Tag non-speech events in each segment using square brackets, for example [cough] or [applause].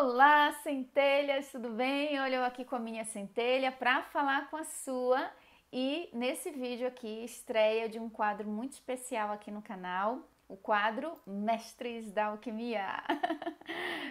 Olá, centelhas, tudo bem? Olha eu aqui com a minha centelha para falar com a sua e nesse vídeo aqui estreia de um quadro muito especial aqui no canal, o quadro Mestres da Alquimia.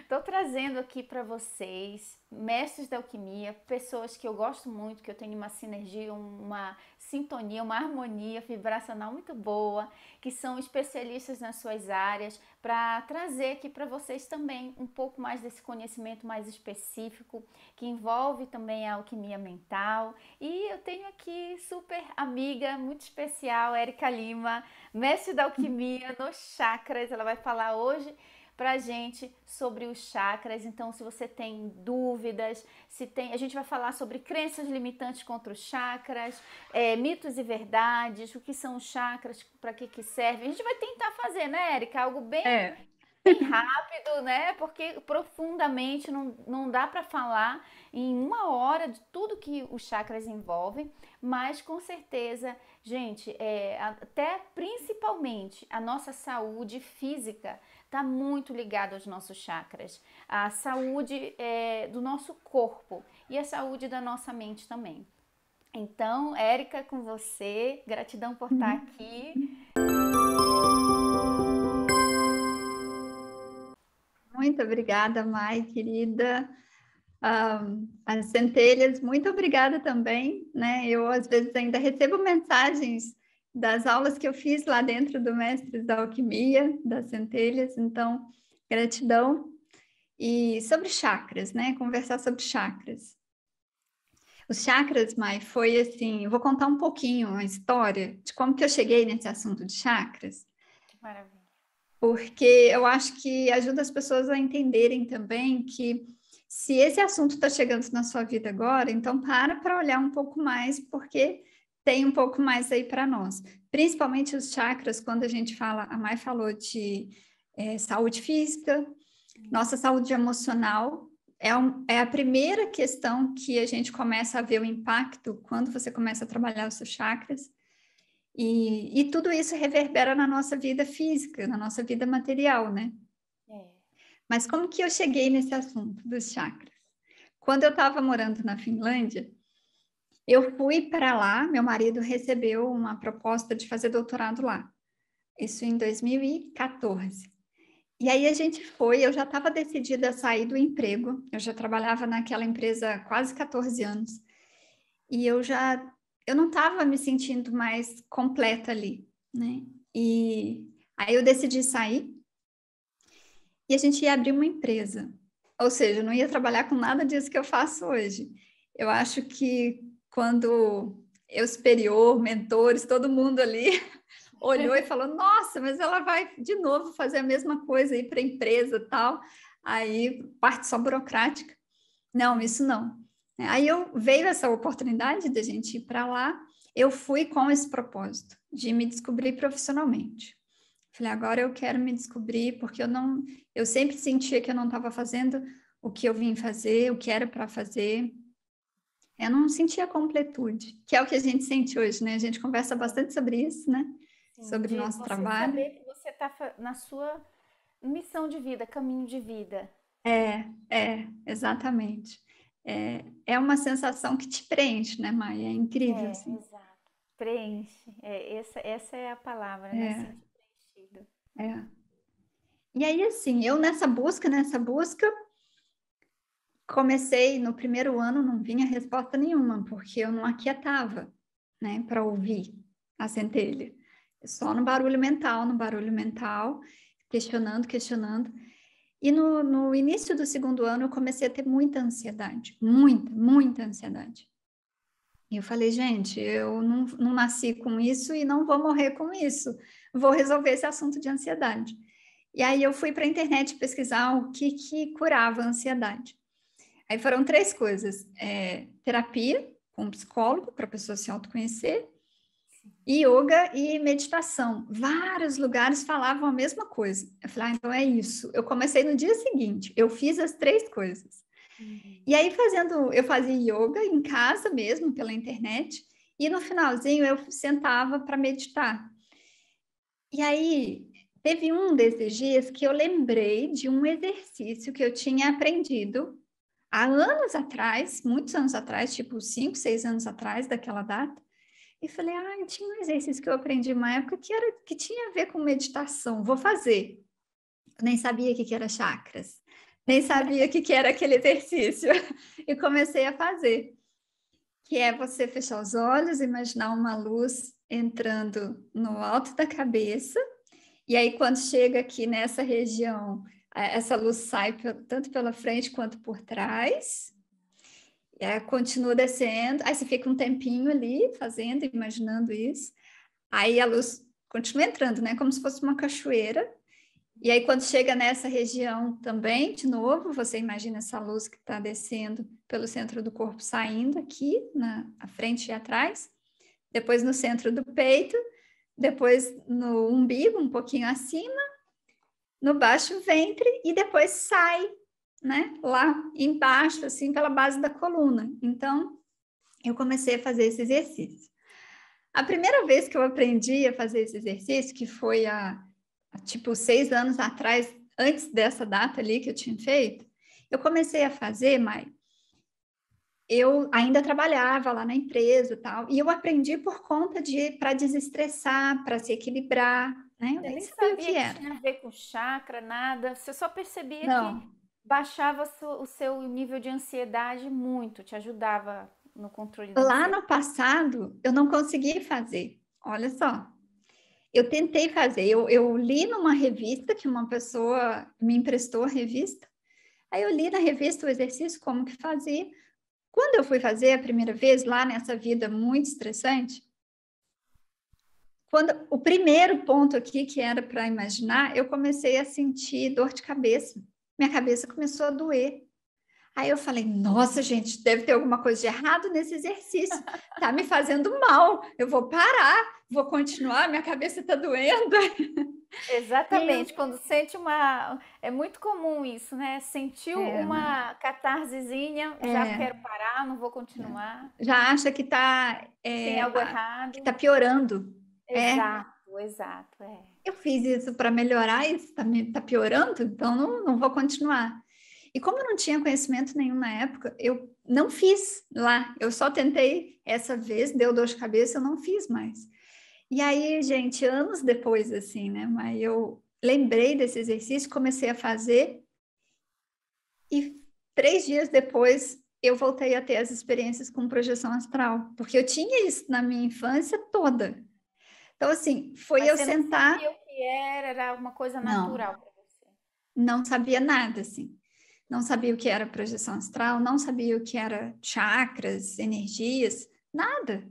Estou [laughs] trazendo aqui para vocês mestres da alquimia, pessoas que eu gosto muito, que eu tenho uma sinergia, uma sintonia, uma harmonia vibracional muito boa, que são especialistas nas suas áreas, para trazer aqui para vocês também um pouco mais desse conhecimento mais específico que envolve também a alquimia mental. E eu tenho aqui super amiga, muito especial, Érica Lima, mestre da alquimia nos chakras. Ela vai falar hoje para gente sobre os chakras. Então, se você tem dúvidas, se tem, a gente vai falar sobre crenças limitantes contra os chakras, é, mitos e verdades, o que são os chakras, para que que servem. A gente vai tentar fazer, né, Érica? Algo bem, é. bem rápido, né? Porque profundamente não, não dá para falar em uma hora de tudo que os chakras envolvem, mas com certeza, gente, é, até principalmente a nossa saúde física está muito ligado aos nossos chakras, à saúde é, do nosso corpo e à saúde da nossa mente também. Então, Érica, com você, gratidão por estar tá uhum. aqui. Muito obrigada, Mai, querida. Um, as centelhas, muito obrigada também, né? Eu às vezes ainda recebo mensagens das aulas que eu fiz lá dentro do Mestres da Alquimia, das Centelhas. Então, gratidão. E sobre chakras, né? Conversar sobre chakras. Os chakras, Mai, foi assim, vou contar um pouquinho a história de como que eu cheguei nesse assunto de chakras. Que maravilha. Porque eu acho que ajuda as pessoas a entenderem também que se esse assunto está chegando na sua vida agora, então para para olhar um pouco mais, porque tem um pouco mais aí para nós. Principalmente os chakras, quando a gente fala, a Mai falou de é, saúde física, nossa saúde emocional. É, um, é a primeira questão que a gente começa a ver o impacto quando você começa a trabalhar os seus chakras. E, e tudo isso reverbera na nossa vida física, na nossa vida material, né? É. Mas como que eu cheguei nesse assunto dos chakras? Quando eu estava morando na Finlândia, eu fui para lá, meu marido recebeu uma proposta de fazer doutorado lá. Isso em 2014. E aí a gente foi, eu já estava decidida a sair do emprego, eu já trabalhava naquela empresa há quase 14 anos. E eu já eu não estava me sentindo mais completa ali, né? E aí eu decidi sair. E a gente ia abrir uma empresa. Ou seja, eu não ia trabalhar com nada disso que eu faço hoje. Eu acho que quando eu superior, mentores, todo mundo ali [laughs] olhou e falou: "Nossa, mas ela vai de novo fazer a mesma coisa aí para a empresa, tal". Aí parte só burocrática. Não, isso não. Aí eu veio essa oportunidade da gente ir para lá. Eu fui com esse propósito de me descobrir profissionalmente. Falei, agora eu quero me descobrir porque eu não, eu sempre sentia que eu não estava fazendo o que eu vim fazer, o que era para fazer eu não sentia completude, que é o que a gente sente hoje, né? A gente conversa bastante sobre isso, né? Sim, sobre o nosso você trabalho. Saber que você está na sua missão de vida, caminho de vida. É, é, exatamente. É, é uma sensação que te preenche, né, Maia? É incrível, é, assim. Exato. Preenche. É, essa, essa é a palavra, né? É. é. E aí, assim, eu nessa busca, nessa busca, comecei no primeiro ano, não vinha resposta nenhuma, porque eu não aquietava, né, para ouvir a centelha. Só no barulho mental, no barulho mental, questionando, questionando. E no, no início do segundo ano, eu comecei a ter muita ansiedade, muita, muita ansiedade. E eu falei, gente, eu não, não nasci com isso e não vou morrer com isso. Vou resolver esse assunto de ansiedade. E aí eu fui para a internet pesquisar o que, que curava a ansiedade. Aí foram três coisas: é, terapia com um psicólogo para a pessoa se autoconhecer, yoga e meditação. Vários lugares falavam a mesma coisa. Eu falei, ah, então é isso. Eu comecei no dia seguinte, eu fiz as três coisas. Uhum. E aí fazendo, eu fazia yoga em casa mesmo, pela internet, e no finalzinho eu sentava para meditar. E aí teve um desses dias que eu lembrei de um exercício que eu tinha aprendido há anos atrás, muitos anos atrás, tipo cinco, seis anos atrás daquela data, e falei, ah, eu tinha um exercício que eu aprendi uma época que, era, que tinha a ver com meditação, vou fazer. nem sabia o que, que era chakras, nem sabia o que, que era aquele exercício, [laughs] e comecei a fazer, que é você fechar os olhos, imaginar uma luz entrando no alto da cabeça, e aí quando chega aqui nessa região é, essa luz sai tanto pela frente quanto por trás. E aí continua descendo, aí você fica um tempinho ali fazendo, imaginando isso. Aí a luz continua entrando, né? Como se fosse uma cachoeira. E aí, quando chega nessa região também, de novo, você imagina essa luz que está descendo pelo centro do corpo, saindo aqui, na frente e atrás, depois no centro do peito, depois no umbigo, um pouquinho acima, no baixo ventre e depois sai, né, lá embaixo, assim, pela base da coluna. Então, eu comecei a fazer esse exercício. A primeira vez que eu aprendi a fazer esse exercício, que foi há, tipo, seis anos atrás, antes dessa data ali que eu tinha feito, eu comecei a fazer, Mai, eu ainda trabalhava lá na empresa e tal, e eu aprendi por conta de para desestressar, para se equilibrar, né? Eu, nem sabia, sabia, que era. tinha a ver com chakra, nada. Você só percebia Não. que baixava o seu nível de ansiedade muito, te ajudava no controle. Lá no passado, eu não consegui fazer. Olha só. Eu tentei fazer, eu, eu li numa revista que uma pessoa me emprestou a revista. Aí eu li na revista o exercício, como que fazia. Quando eu fui fazer a primeira vez lá nessa vida muito estressante, quando o primeiro ponto aqui que era para imaginar, eu comecei a sentir dor de cabeça. Minha cabeça começou a doer. Aí eu falei, nossa, gente, deve ter alguma coisa de errado nesse exercício. Tá me fazendo mal. Eu vou parar, vou continuar, minha cabeça está doendo. [laughs] Exatamente, e... quando sente uma. É muito comum isso, né? Sentiu é, uma catarsezinha, é. já quero parar, não vou continuar. Já acha que está. É, Tem algo errado. Que está piorando. É. Exato, é. exato. É. Eu fiz isso para melhorar, isso está tá piorando, então não, não vou continuar. E como eu não tinha conhecimento nenhum na época, eu não fiz lá. Eu só tentei essa vez, deu dor de cabeça, eu não fiz mais. E aí, gente, anos depois, assim, né? Mas eu lembrei desse exercício, comecei a fazer e três dias depois eu voltei a ter as experiências com projeção astral, porque eu tinha isso na minha infância toda. Então, assim, foi Mas eu sentar. Não sabia o que era, era uma coisa natural para você. Não sabia nada, assim. Não sabia o que era projeção astral, não sabia o que era chakras, energias, nada.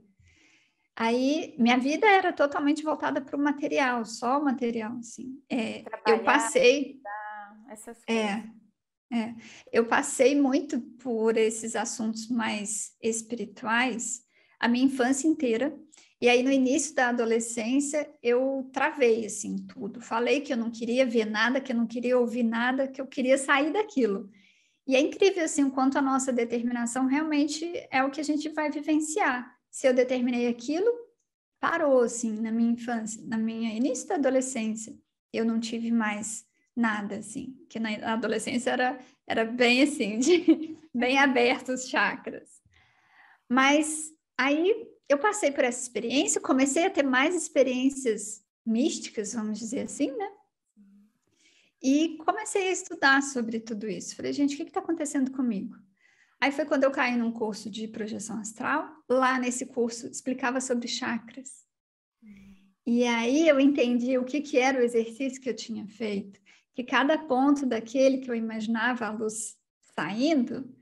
Aí minha vida era totalmente voltada para o material, só o material, assim. É, eu passei. Essas é, coisas. É, é, eu passei muito por esses assuntos mais espirituais a minha infância inteira. E aí, no início da adolescência, eu travei, assim, tudo. Falei que eu não queria ver nada, que eu não queria ouvir nada, que eu queria sair daquilo. E é incrível, assim, o quanto a nossa determinação realmente é o que a gente vai vivenciar. Se eu determinei aquilo, parou, assim, na minha infância, na minha início da adolescência. Eu não tive mais nada, assim. Que na adolescência era, era bem, assim, [laughs] de, bem abertos os chakras. Mas aí eu passei por essa experiência, comecei a ter mais experiências místicas, vamos dizer assim, né? E comecei a estudar sobre tudo isso. Falei, gente, o que está acontecendo comigo? Aí foi quando eu caí num curso de projeção astral. Lá nesse curso explicava sobre chakras. E aí eu entendi o que, que era o exercício que eu tinha feito. Que cada ponto daquele que eu imaginava a luz saindo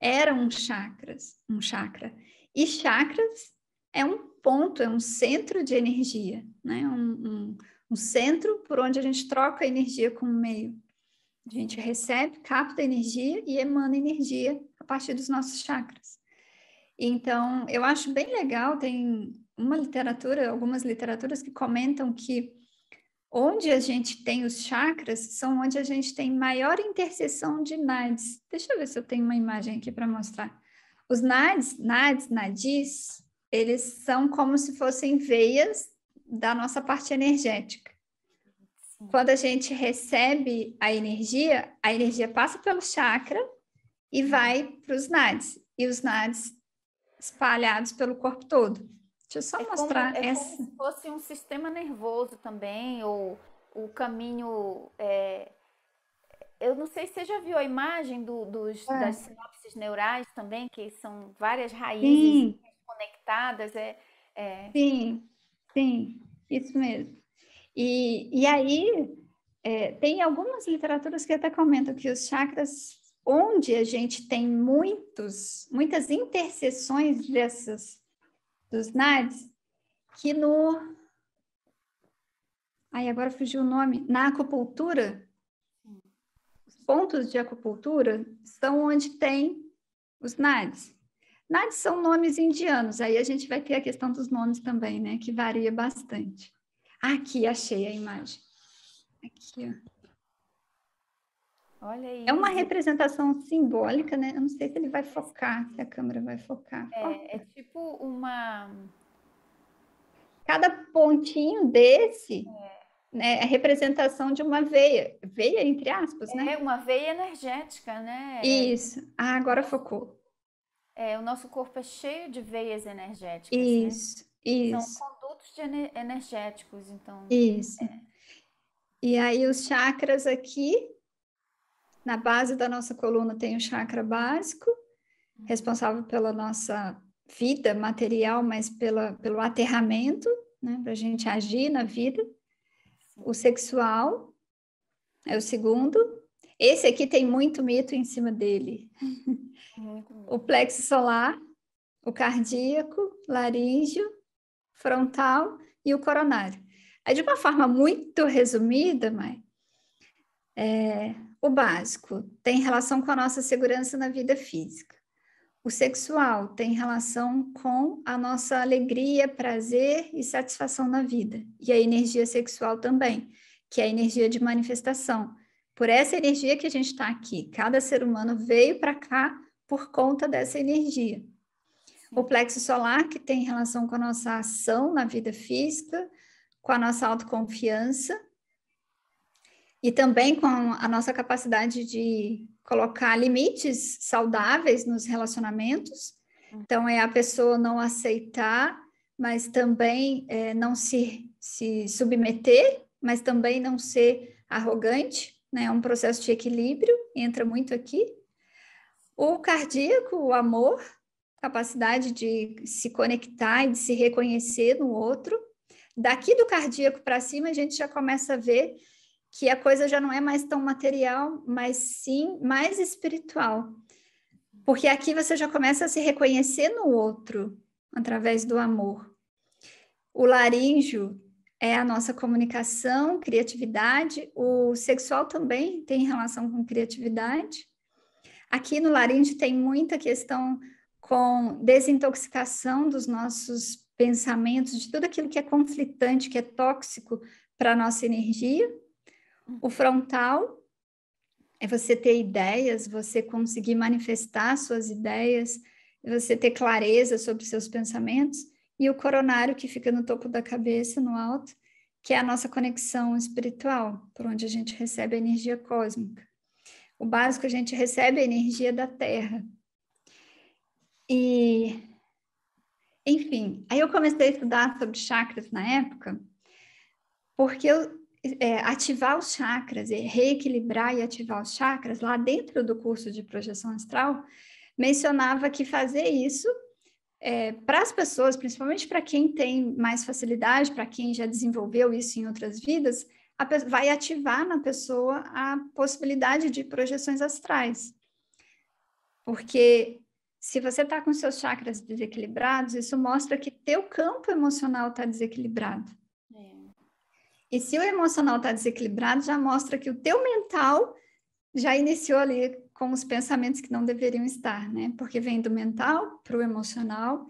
era um chakras, um chakra. E chakras é um ponto, é um centro de energia, né? um, um, um centro por onde a gente troca energia com o meio. A gente recebe, capta energia e emana energia a partir dos nossos chakras. Então, eu acho bem legal, tem uma literatura, algumas literaturas que comentam que onde a gente tem os chakras são onde a gente tem maior interseção de nadis. Deixa eu ver se eu tenho uma imagem aqui para mostrar. Os nadis, nadis, nadis, eles são como se fossem veias da nossa parte energética. Sim. Quando a gente recebe a energia, a energia passa pelo chakra e uhum. vai para os nadis. E os nadis espalhados pelo corpo todo. Deixa eu só é mostrar é como, é essa. Como se fosse um sistema nervoso também, ou o caminho. É... Eu não sei se você já viu a imagem do, dos, é. das sinapses neurais também, que são várias raízes. Sim conectadas. É, é... Sim, sim, isso mesmo. E, e aí, é, tem algumas literaturas que até comentam que os chakras, onde a gente tem muitos, muitas interseções dessas, dos nadis, que no... ai agora fugiu o nome. Na acupuntura, os pontos de acupuntura estão onde tem os nadis. Nad são nomes indianos, aí a gente vai ter a questão dos nomes também, né? Que varia bastante. Aqui, achei a imagem. Aqui, ó. Olha aí. É uma representação simbólica, né? Eu não sei se ele vai focar, se a câmera vai focar. É, é tipo uma. Cada pontinho desse é. né, é representação de uma veia. Veia, entre aspas, é, né? É, uma veia energética, né? Isso. Ah, agora focou. É, o nosso corpo é cheio de veias energéticas. Isso, né? isso. São condutos ener energéticos, então. Isso. É. E aí, os chakras aqui, na base da nossa coluna, tem o chakra básico, uhum. responsável pela nossa vida material, mas pela, pelo aterramento, né? Para a gente agir na vida. O sexual é o segundo, esse aqui tem muito mito em cima dele. o plexo solar, o cardíaco, laríngeo, frontal e o coronário. É de uma forma muito resumida, mas É, o básico tem relação com a nossa segurança na vida física. O sexual tem relação com a nossa alegria, prazer e satisfação na vida. E a energia sexual também, que é a energia de manifestação por essa energia que a gente está aqui. Cada ser humano veio para cá por conta dessa energia. O plexo solar, que tem relação com a nossa ação na vida física, com a nossa autoconfiança e também com a nossa capacidade de colocar limites saudáveis nos relacionamentos. Uhum. Então, é a pessoa não aceitar, mas também é, não se, se submeter, mas também não ser arrogante né? É um processo de equilíbrio, entra muito aqui. O cardíaco, o amor, capacidade de se conectar e de se reconhecer no outro. Daqui do cardíaco para cima, a gente já começa a ver que a coisa já não é mais tão material, mas sim mais espiritual. Porque aqui você já começa a se reconhecer no outro através do amor. O laríngeo é a nossa comunicação, criatividade. O sexual também tem relação com criatividade. Aqui no laringe tem muita questão com desintoxicação dos nossos pensamentos, de tudo aquilo que é conflitante, que é tóxico para a nossa energia. O frontal é você ter ideias, você conseguir manifestar suas ideias, é você ter clareza sobre seus pensamentos e o coronário, que fica no topo da cabeça, no alto, que é a nossa conexão espiritual, por onde a gente recebe a energia cósmica. O básico, a gente recebe a energia da Terra. E, enfim, aí eu comecei a estudar sobre chakras na época, porque eu, é, ativar os chakras, e reequilibrar e ativar os chakras, lá dentro do curso de projeção astral, mencionava que fazer isso é, para as pessoas, principalmente para quem tem mais facilidade, para quem já desenvolveu isso em outras vidas, a, vai ativar na pessoa a possibilidade de projeções astrais. Porque se você está com seus chakras desequilibrados, isso mostra que teu campo emocional está desequilibrado. É. E se o emocional está desequilibrado, já mostra que o teu mental já iniciou ali com os pensamentos que não deveriam estar, né? Porque vem do mental para o emocional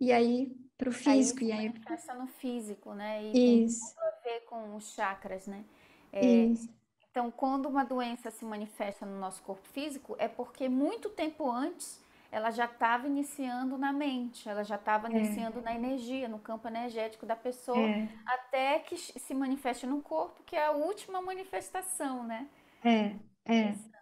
e aí para o físico. Aí, e aí passa no físico, né? E Isso. tem tudo a ver com os chakras, né? É, Isso. Então, quando uma doença se manifesta no nosso corpo físico, é porque muito tempo antes ela já estava iniciando na mente, ela já estava é. iniciando na energia, no campo energético da pessoa, é. até que se manifeste no corpo, que é a última manifestação, né? É, é. Essa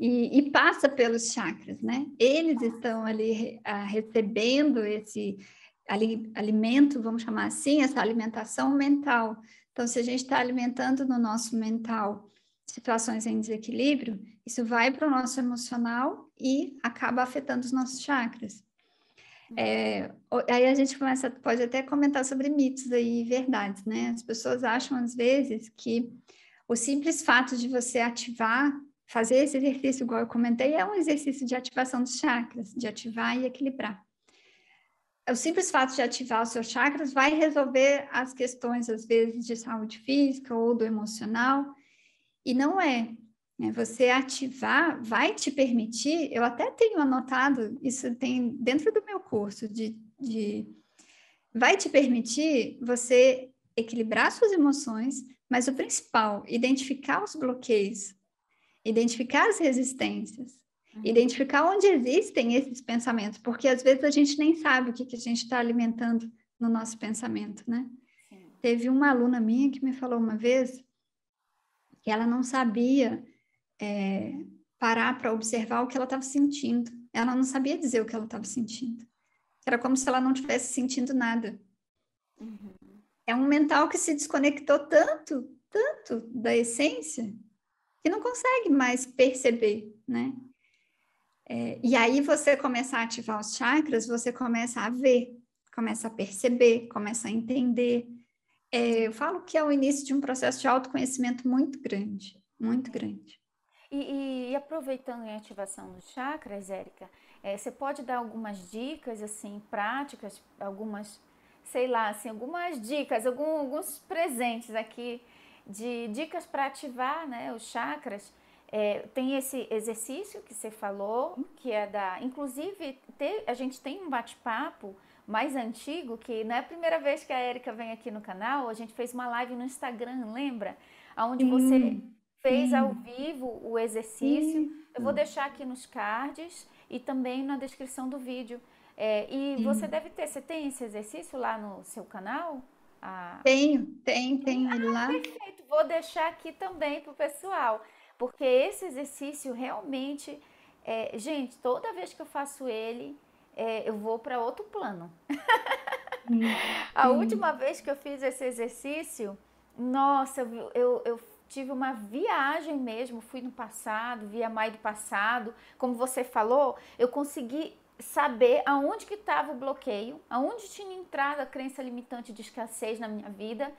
e, e passa pelos chakras, né? Eles estão ali a, ah, recebendo esse ali, alimento, vamos chamar assim, essa alimentação mental. Então, se a gente está alimentando no nosso mental situações em desequilíbrio, isso vai para o nosso emocional e acaba afetando os nossos chakras. É, aí a gente começa, pode até comentar sobre mitos aí e verdades, né? As pessoas acham às vezes que o simples fato de você ativar fazer esse exercício, igual eu comentei, é um exercício de ativação dos chakras, de ativar e equilibrar. O simples fato de ativar os seus chakras vai resolver as questões, às vezes, de saúde física ou do emocional. E não é. Né? Você ativar vai te permitir. Eu até tenho anotado, isso tem dentro do meu curso, de, de vai te permitir você equilibrar suas emoções, mas o principal, identificar os bloqueios, identificar as resistências, uhum. identificar onde existem esses pensamentos, porque às vezes a gente nem sabe o que, que a gente está alimentando no nosso pensamento, né? Sim. Teve uma aluna minha que me falou uma vez que ela não sabia é, parar para observar o que ela estava sentindo. Ela não sabia dizer o que ela estava sentindo. Era como se ela não estivesse sentindo nada. Uhum. É um mental que se desconectou tanto, tanto da essência, que não consegue mais perceber, né? É, e aí você começa a ativar os chakras, você começa a ver, começa a perceber, começa a entender. É, eu falo que é o início de um processo de autoconhecimento muito grande, muito grande. E, e, e aproveitando a ativação dos chakras, Érica, é, você pode dar algumas dicas, assim, práticas, algumas, sei lá, assim, algumas dicas, algum, alguns presentes aqui de dicas para ativar né, os chakras. É, tem esse exercício que você falou, uhum. que é da. Inclusive, te, a gente tem um bate-papo mais antigo, que não é a primeira vez que a Érica vem aqui no canal, a gente fez uma live no Instagram, lembra? Onde sim, você fez sim. ao vivo o exercício. Sim. Eu vou deixar aqui nos cards e também na descrição do vídeo. É, e você deve ter, você tem esse exercício lá no seu canal? a... Ah. Tenho, tem, tem ah, lá. Perfeito, vou deixar aqui também para o pessoal, porque esse exercício realmente, é, gente, toda vez que eu faço ele, é, eu vou para outro plano. [laughs] a última vez que eu fiz esse exercício, nossa, eu, eu, eu tive uma viagem mesmo, fui no passado, via mais do passado, como você falou, eu consegui saber aonde que estava o bloqueio, aonde tinha entrado a crença limitante de escassez na minha vida,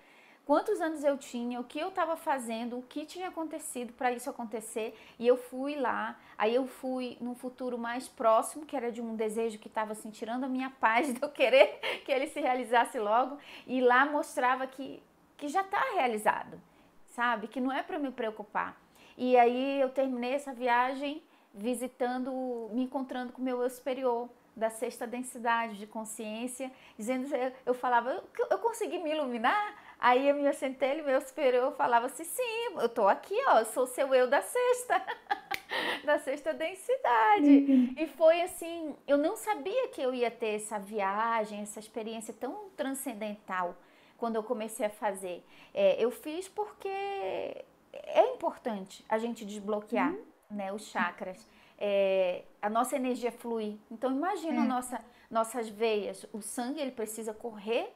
quantos anos eu tinha, o que eu estava fazendo, o que tinha acontecido para isso acontecer, e eu fui lá, aí eu fui num futuro mais próximo, que era de um desejo que estava assim, tirando a minha [laughs] paz de eu querer que ele se realizasse logo, e lá mostrava que, que já está realizado, sabe? Que não é para me preocupar. E aí eu terminei essa viagem visitando, me encontrando com o meu eu superior da sexta densidade de consciência, dizendo, eu falava, eu, eu consegui me iluminar? Aí eu me sentei, e meu superior falava assim, sim, eu tô aqui, ó, sou seu eu da sexta, [laughs] da sexta densidade. Uhum. E foi assim, eu não sabia que eu ia ter essa viagem, essa experiência tão transcendental quando eu comecei a fazer. É, eu fiz porque é importante a gente desbloquear. Uhum né, os chakras. É, a nossa energia flui. Então imagina é. nossa, nossas veias. O sangue ele precisa correr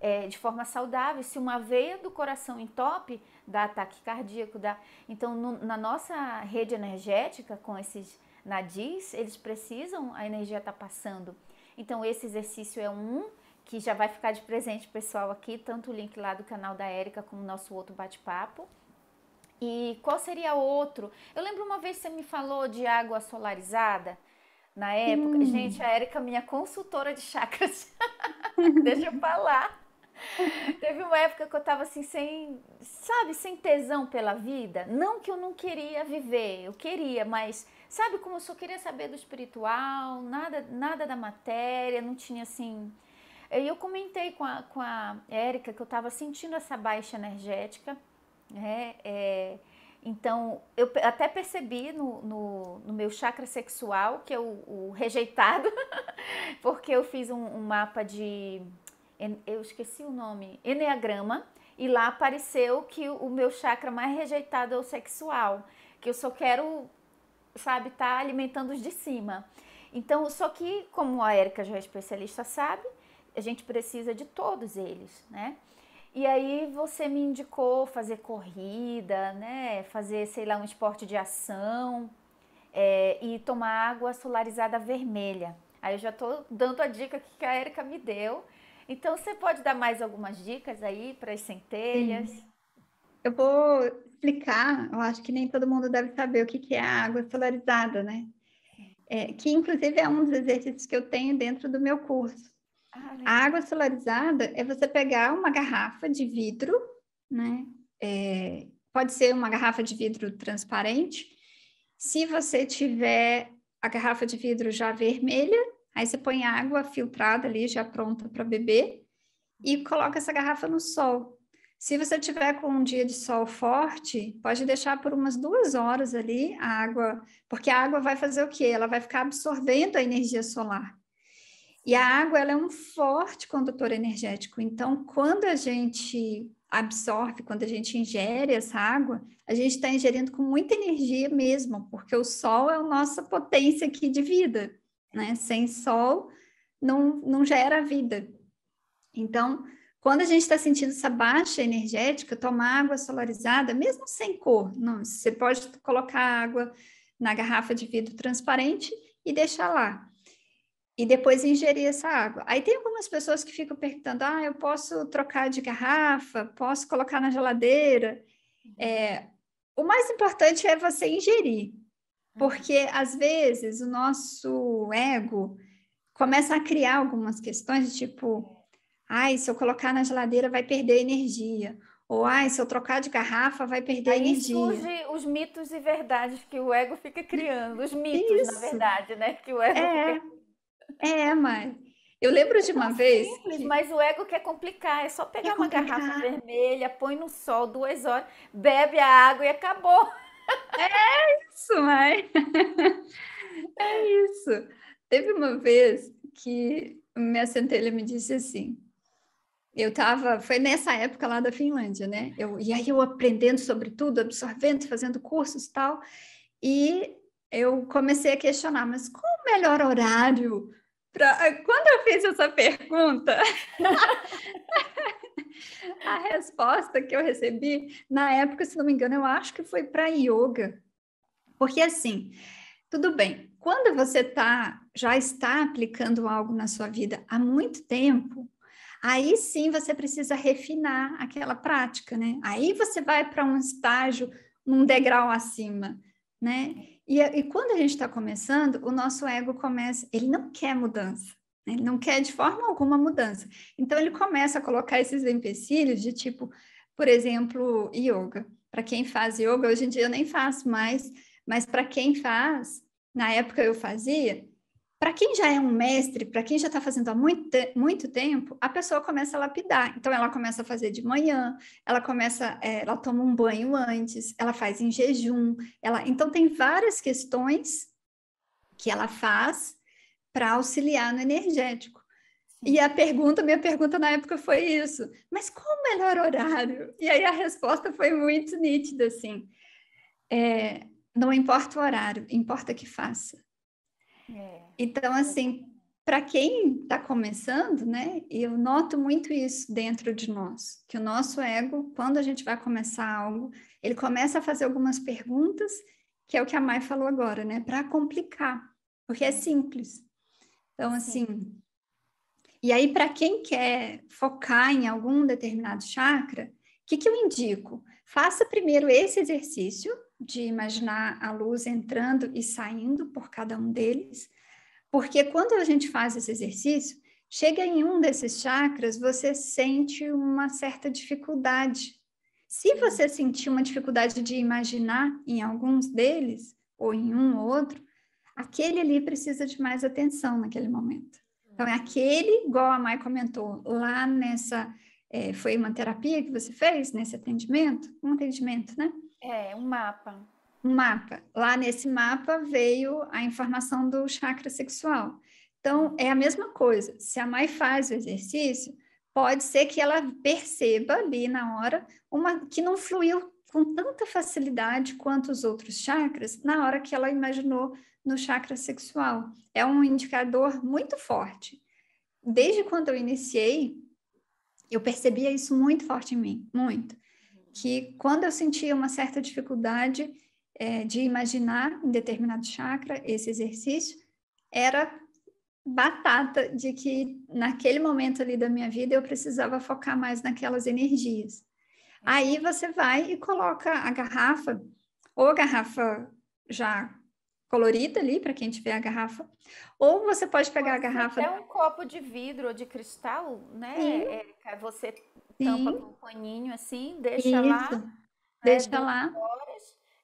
é, de forma saudável. Se uma veia do coração entope, dá ataque cardíaco. Dá... Então no, na nossa rede energética, com esses nadis, eles precisam, a energia está passando. Então esse exercício é um que já vai ficar de presente pessoal aqui, tanto o link lá do canal da Érica como o nosso outro bate-papo. E qual seria outro? Eu lembro uma vez que você me falou de água solarizada na época. Hum. Gente, a Érica, minha consultora de chakras, [laughs] deixa eu falar. Teve uma época que eu tava assim, sem, sabe, sem tesão pela vida. Não que eu não queria viver, eu queria, mas sabe como eu só queria saber do espiritual, nada, nada da matéria, não tinha assim. E eu comentei com a, com a Érica que eu tava sentindo essa baixa energética. Né? É, então, eu até percebi no, no, no, meu chakra sexual, que é o, o rejeitado, [laughs] porque eu fiz um, um mapa de. Eu esqueci o nome, Enneagrama, e lá apareceu que o meu chakra mais rejeitado é o sexual, que eu só quero, sabe, estar tá alimentando os de cima. Então, só que, como a Erika já é especialista, sabe, a gente precisa de todos eles, né? E aí você me indicou fazer corrida, né? Fazer, sei lá, um esporte de ação é, e tomar água solarizada vermelha. Aí eu já estou dando a dica que a Erika me deu. Então você pode dar mais algumas dicas aí para as centelhas? Sim. Eu vou explicar, eu acho que nem todo mundo deve saber o que, que é a água solarizada, né? É, que inclusive é um dos exercícios que eu tenho dentro do meu curso. Ah, a água solarizada é você pegar uma garrafa de vidro, né? É, pode ser uma garrafa de vidro transparente. Se você tiver a garrafa de vidro já vermelha, aí você põe água filtrada ali, já pronta para beber, e coloca essa garrafa no sol. Se você tiver com um dia de sol forte, pode deixar por umas duas horas ali a água, porque a água vai fazer o quê? Ela vai ficar absorvendo a energia solar. E a água ela é um forte condutor energético. Então, quando a gente absorve, quando a gente ingere essa água, a gente está ingerindo com muita energia mesmo, porque o sol é a nossa potência aqui de vida. Né? Sem sol não, não gera vida. Então, quando a gente está sentindo essa baixa energética, tomar água solarizada, mesmo sem cor, não, você pode colocar água na garrafa de vidro transparente e deixar lá e depois ingerir essa água. Aí tem algumas pessoas que ficam perguntando: ah, eu posso trocar de garrafa? Posso colocar na geladeira? Uhum. É, o mais importante é você ingerir, uhum. porque às vezes o nosso ego começa a criar algumas questões, tipo, ai, se eu colocar na geladeira vai perder energia. Ou, ai, se eu trocar de garrafa, vai perder Aí energia. surge os mitos e verdades que o ego fica criando. Os mitos, Isso. na verdade, né? Que o ego é. fica é, mãe. eu lembro de uma é vez. Simples, que... mas o ego quer complicar. É só pegar quer uma complicar. garrafa vermelha, põe no sol duas horas, bebe a água e acabou. É isso, mãe. [laughs] É isso. Teve uma vez que minha centelha me disse assim. Eu estava, foi nessa época lá da Finlândia, né? Eu, e aí eu aprendendo sobre tudo, absorvendo, fazendo cursos e tal. E eu comecei a questionar, mas qual o melhor horário? Pra... Eh, quando eu fiz essa pergunta, [laughs] a resposta que eu recebi, na época, se não me engano, eu acho que foi para yoga. Porque assim, tudo bem, quando você tá, já está aplicando algo na sua vida há muito tempo, aí sim você precisa refinar aquela prática, né? Aí você vai para um estágio, um degrau acima né? E, e quando a gente está começando, o nosso ego começa, ele não quer mudança, né? ele não quer de forma alguma mudança. Então ele começa a colocar esses empecilhos de tipo, por exemplo, yoga. Para quem faz yoga, hoje em dia eu nem faço mais, mas para quem faz, na época eu fazia, para quem já é um mestre, para quem já está fazendo há muito, muito tempo, a pessoa começa a lapidar. Então, ela começa a fazer de manhã, ela começa, é, ela toma um banho antes, ela faz em jejum. Ela, então, tem várias questões que ela faz para auxiliar no energético. E a pergunta, minha pergunta na época foi isso: mas qual o melhor horário? E aí a resposta foi muito nítida, assim. É, não importa o horário, importa que faça. É. Então, assim, para quem está começando, né, eu noto muito isso dentro de nós, que o nosso ego, quando a gente vai começar algo, ele começa a fazer algumas perguntas, que é o que a Mai falou agora, né, para complicar, porque é simples. Então, assim, Sim. e aí para quem quer focar em algum determinado chakra, o que, que eu indico? Faça primeiro esse exercício de imaginar a luz entrando e saindo por cada um deles, porque quando a gente faz esse exercício, chega em um desses chakras, você sente uma certa dificuldade. Se você sentir uma dificuldade de imaginar em alguns deles, ou em um ou outro, aquele ali precisa de mais atenção naquele momento. Então, é aquele, igual a Mai comentou, lá nessa. É, foi uma terapia que você fez nesse atendimento? Um atendimento, né? É, um mapa. Um mapa. Lá nesse mapa veio a informação do chakra sexual. Então, é a mesma coisa. Se a mãe faz o exercício, pode ser que ela perceba ali na hora uma que não fluiu com tanta facilidade quanto os outros chakras na hora que ela imaginou no chakra sexual. É um indicador muito forte. Desde quando eu iniciei, eu percebia isso muito forte em mim, muito que quando eu sentia uma certa dificuldade é, de imaginar em determinado chakra esse exercício, era batata de que naquele momento ali da minha vida eu precisava focar mais naquelas energias. Uhum. Aí você vai e coloca a garrafa, ou a garrafa já colorida ali, para quem tiver a garrafa, ou você pode pegar pode a garrafa. É um copo de vidro ou de cristal, né, Érica? É, você tampa com um paninho assim, deixa Isso. lá. Né, deixa lá.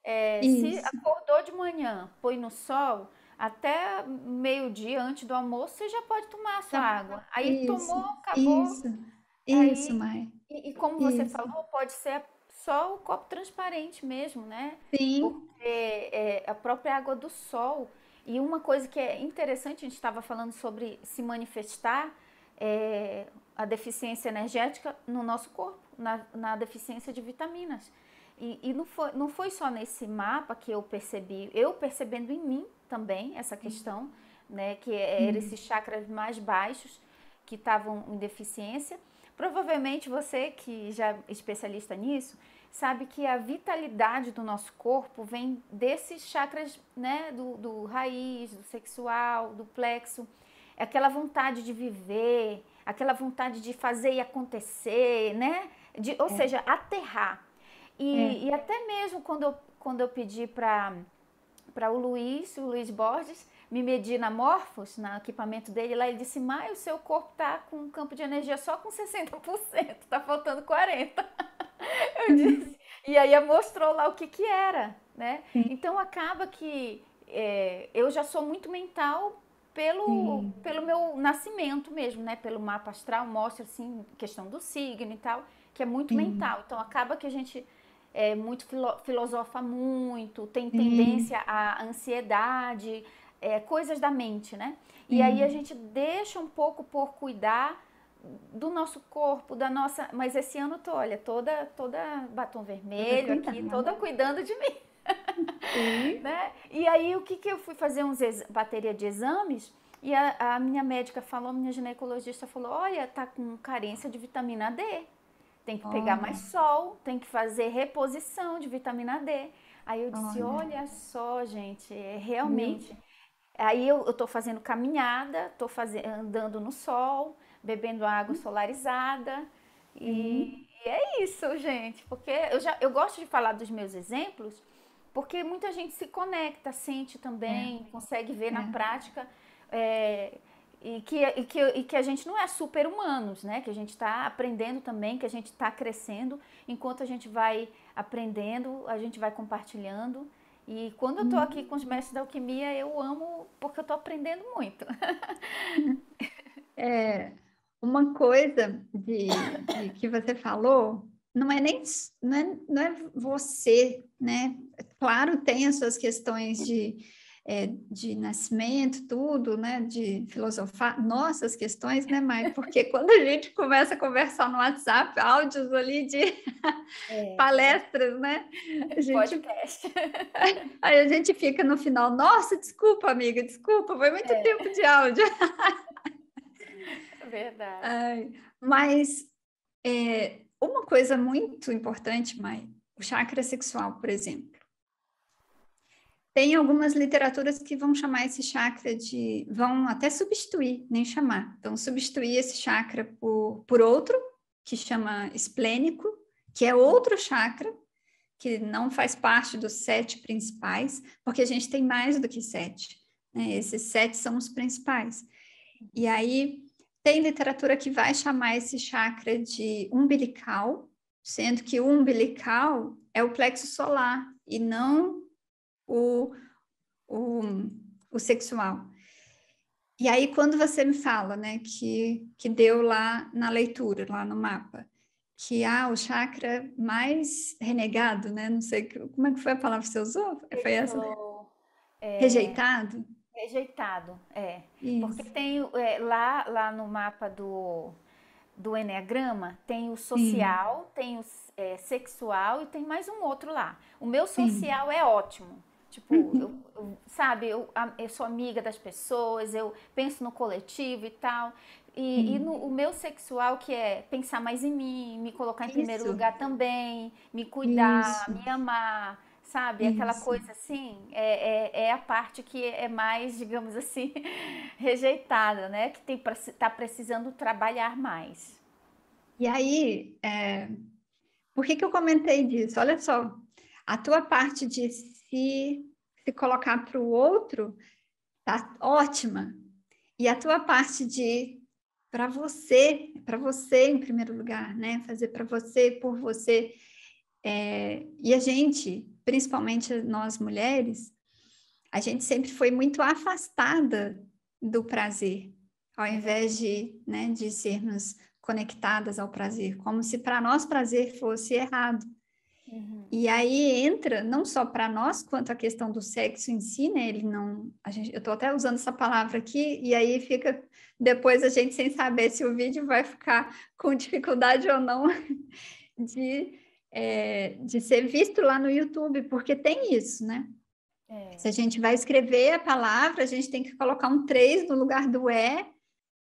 É, se acordou de manhã, põe no sol, até meio-dia antes do almoço, você já pode tomar a sua tá. água. Aí Isso. tomou, acabou. Isso. Isso, Aí, mãe. E, e como você falou, pode ser só o copo transparente mesmo, né? Sim. Porque é, a própria água do sol. E uma coisa que é interessante, a gente estava falando sobre se manifestar, é, a deficiência energética no nosso corpo, na, na deficiência de vitaminas. E, e, não, foi, não foi só nesse mapa que eu percebi, eu percebendo em mim também essa questão, uhum. né, que é, eram uhum. esses chakras mais baixos que estavam em deficiência. Provavelmente você que já é especialista nisso, sabe que a vitalidade do nosso corpo vem desses chakras, né, do, do raiz, do sexual, do plexo, é aquela vontade de viver, aquela vontade de fazer e acontecer, né? De, ou é. seja, aterrar. E, é. e, até mesmo quando eu, quando eu pedi para o Luiz, o Luiz Borges, me medir na Morphos, no equipamento dele lá, ele disse, Mai, o seu corpo tá com um campo de energia só com 60%, tá faltando 40%. [laughs] eu uhum. disse, e aí mostrou lá o que que era, né? Então acaba que é, eu já sou muito mental pelo, pelo meu nascimento mesmo, né? Pelo mapa astral, mostra, assim, questão do signo e tal, que é muito Sim. mental. Então, acaba que a gente é muito filo filosofa muito, tem uhum. tendência Sim. à ansiedade, é, coisas da mente, né? E aí a uhum. gente deixa um pouco por cuidar do nosso corpo, da nossa. Mas esse ano tô, olha, toda, toda batom vermelho aqui, toda cuidando de mim. E? né? e aí, o que, que eu fui fazer? Uns bateria de exames. E a, a, minha médica falou, minha ginecologista falou: olha, tá com carência de vitamina D. Tem que olha. pegar mais sol, tem que fazer reposição de vitamina D. Aí eu disse: olha, olha só, gente, é realmente. Aí eu, eu tô fazendo caminhada, tô fazendo, andando no sol, bebendo água hum. solarizada. E, e, uhum. é isso, gente, porque eu, já, eu gosto de falar dos meus exemplos porque muita gente se conecta, sente também, é. consegue ver é. na prática. É, e que, e, que, e que a gente não é super humanos, né? Que a gente está aprendendo também, que a gente está crescendo. Enquanto a gente vai aprendendo, a gente vai compartilhando. E quando eu estou aqui com os uhum. mestres da alquimia, eu amo porque eu estou aprendendo muito. [laughs] é, uma coisa de, de, que você falou não é nem não é, não é você, né? claro, tem as suas questões de, é, de nascimento, tudo, né? De filosofar, nossas questões, né, Mai? Porque [laughs] quando a gente começa a conversar no WhatsApp, áudios ali de é. [laughs] palestras, né? A gente, Podcast. [laughs] Aí a gente fica no final, nossa, desculpa, amiga, desculpa, foi muito é. tempo de áudio. Verdade. Ai, mas é, uma coisa muito importante, Mai, o chakra sexual, por exemplo tem algumas literaturas que vão chamar esse chakra de. vão até substituir, nem chamar. Então, substituir esse chakra por, por outro, que chama esplênico, que é outro chakra, que não faz parte dos sete principais, porque a gente tem mais do que sete. Né? Esses sete são os principais. E aí tem literatura que vai chamar esse chakra de umbilical, sendo que o umbilical é o plexo solar e não o, o, o sexual. E aí, quando você me fala, né, que, que deu lá na leitura, lá no mapa, que ah, o chakra mais renegado, né, não sei como é que foi a palavra que você usou? Foi essa? É... Rejeitado? Rejeitado, é. Isso. Porque tem é, lá, lá no mapa do, do Enneagrama, tem o social, Sim. tem o é, sexual e tem mais um outro lá. O meu social Sim. é ótimo. Tipo, eu, sabe, eu, eu sou amiga das pessoas, eu penso no coletivo e tal. E, hum. e uhum. no, o meu sexual, que é pensar mais em mim, me colocar em Isso. primeiro lugar também, me cuidar, Isso. me amar, sabe? Isso. Aquela coisa assim, é, é, é, a parte que é mais, digamos assim, [laughs] rejeitada, né? Que tem tá precisando trabalhar mais. E aí, é... por que, que eu comentei disso? Olha só, a tua parte de se, se colocar para o outro, tá ótima. E a tua parte de para você, para você em primeiro lugar, né? Fazer para você, por você. É, e a gente, principalmente nós mulheres, a gente sempre foi muito afastada do prazer, ao invés de, né, de sermos conectadas ao prazer, como se para nós prazer fosse errado. Uhum. E aí entra não só para nós quanto a questão do sexo em si, né? Ele não, a gente, eu estou até usando essa palavra aqui e aí fica depois a gente sem saber se o vídeo vai ficar com dificuldade ou não [laughs] de é, de ser visto lá no YouTube, porque tem isso, né? É. Se a gente vai escrever a palavra, a gente tem que colocar um 3 no lugar do é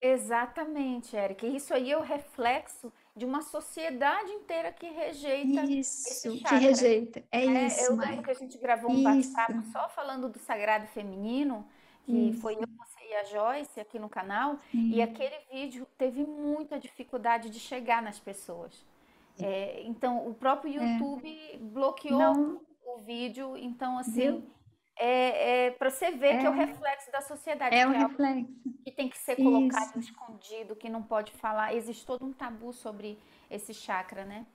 Exatamente, Eric. Isso aí é o reflexo de uma sociedade inteira que rejeita isso, que rejeita. É, é isso. Eu lembro que a gente gravou um bate-papo só falando do sagrado feminino, que isso. foi eu, você e a Joyce aqui no canal, Sim. e aquele vídeo teve muita dificuldade de chegar nas pessoas. É, é então, o próprio é. YouTube é. bloqueou Não. o vídeo, então assim. Viu? é, é para você ver é, que é o é. reflexo da sociedade. É o é reflexo. Que tem que ser colocado Isso. escondido, que não pode falar. Existe todo um tabu sobre esse chakra, né?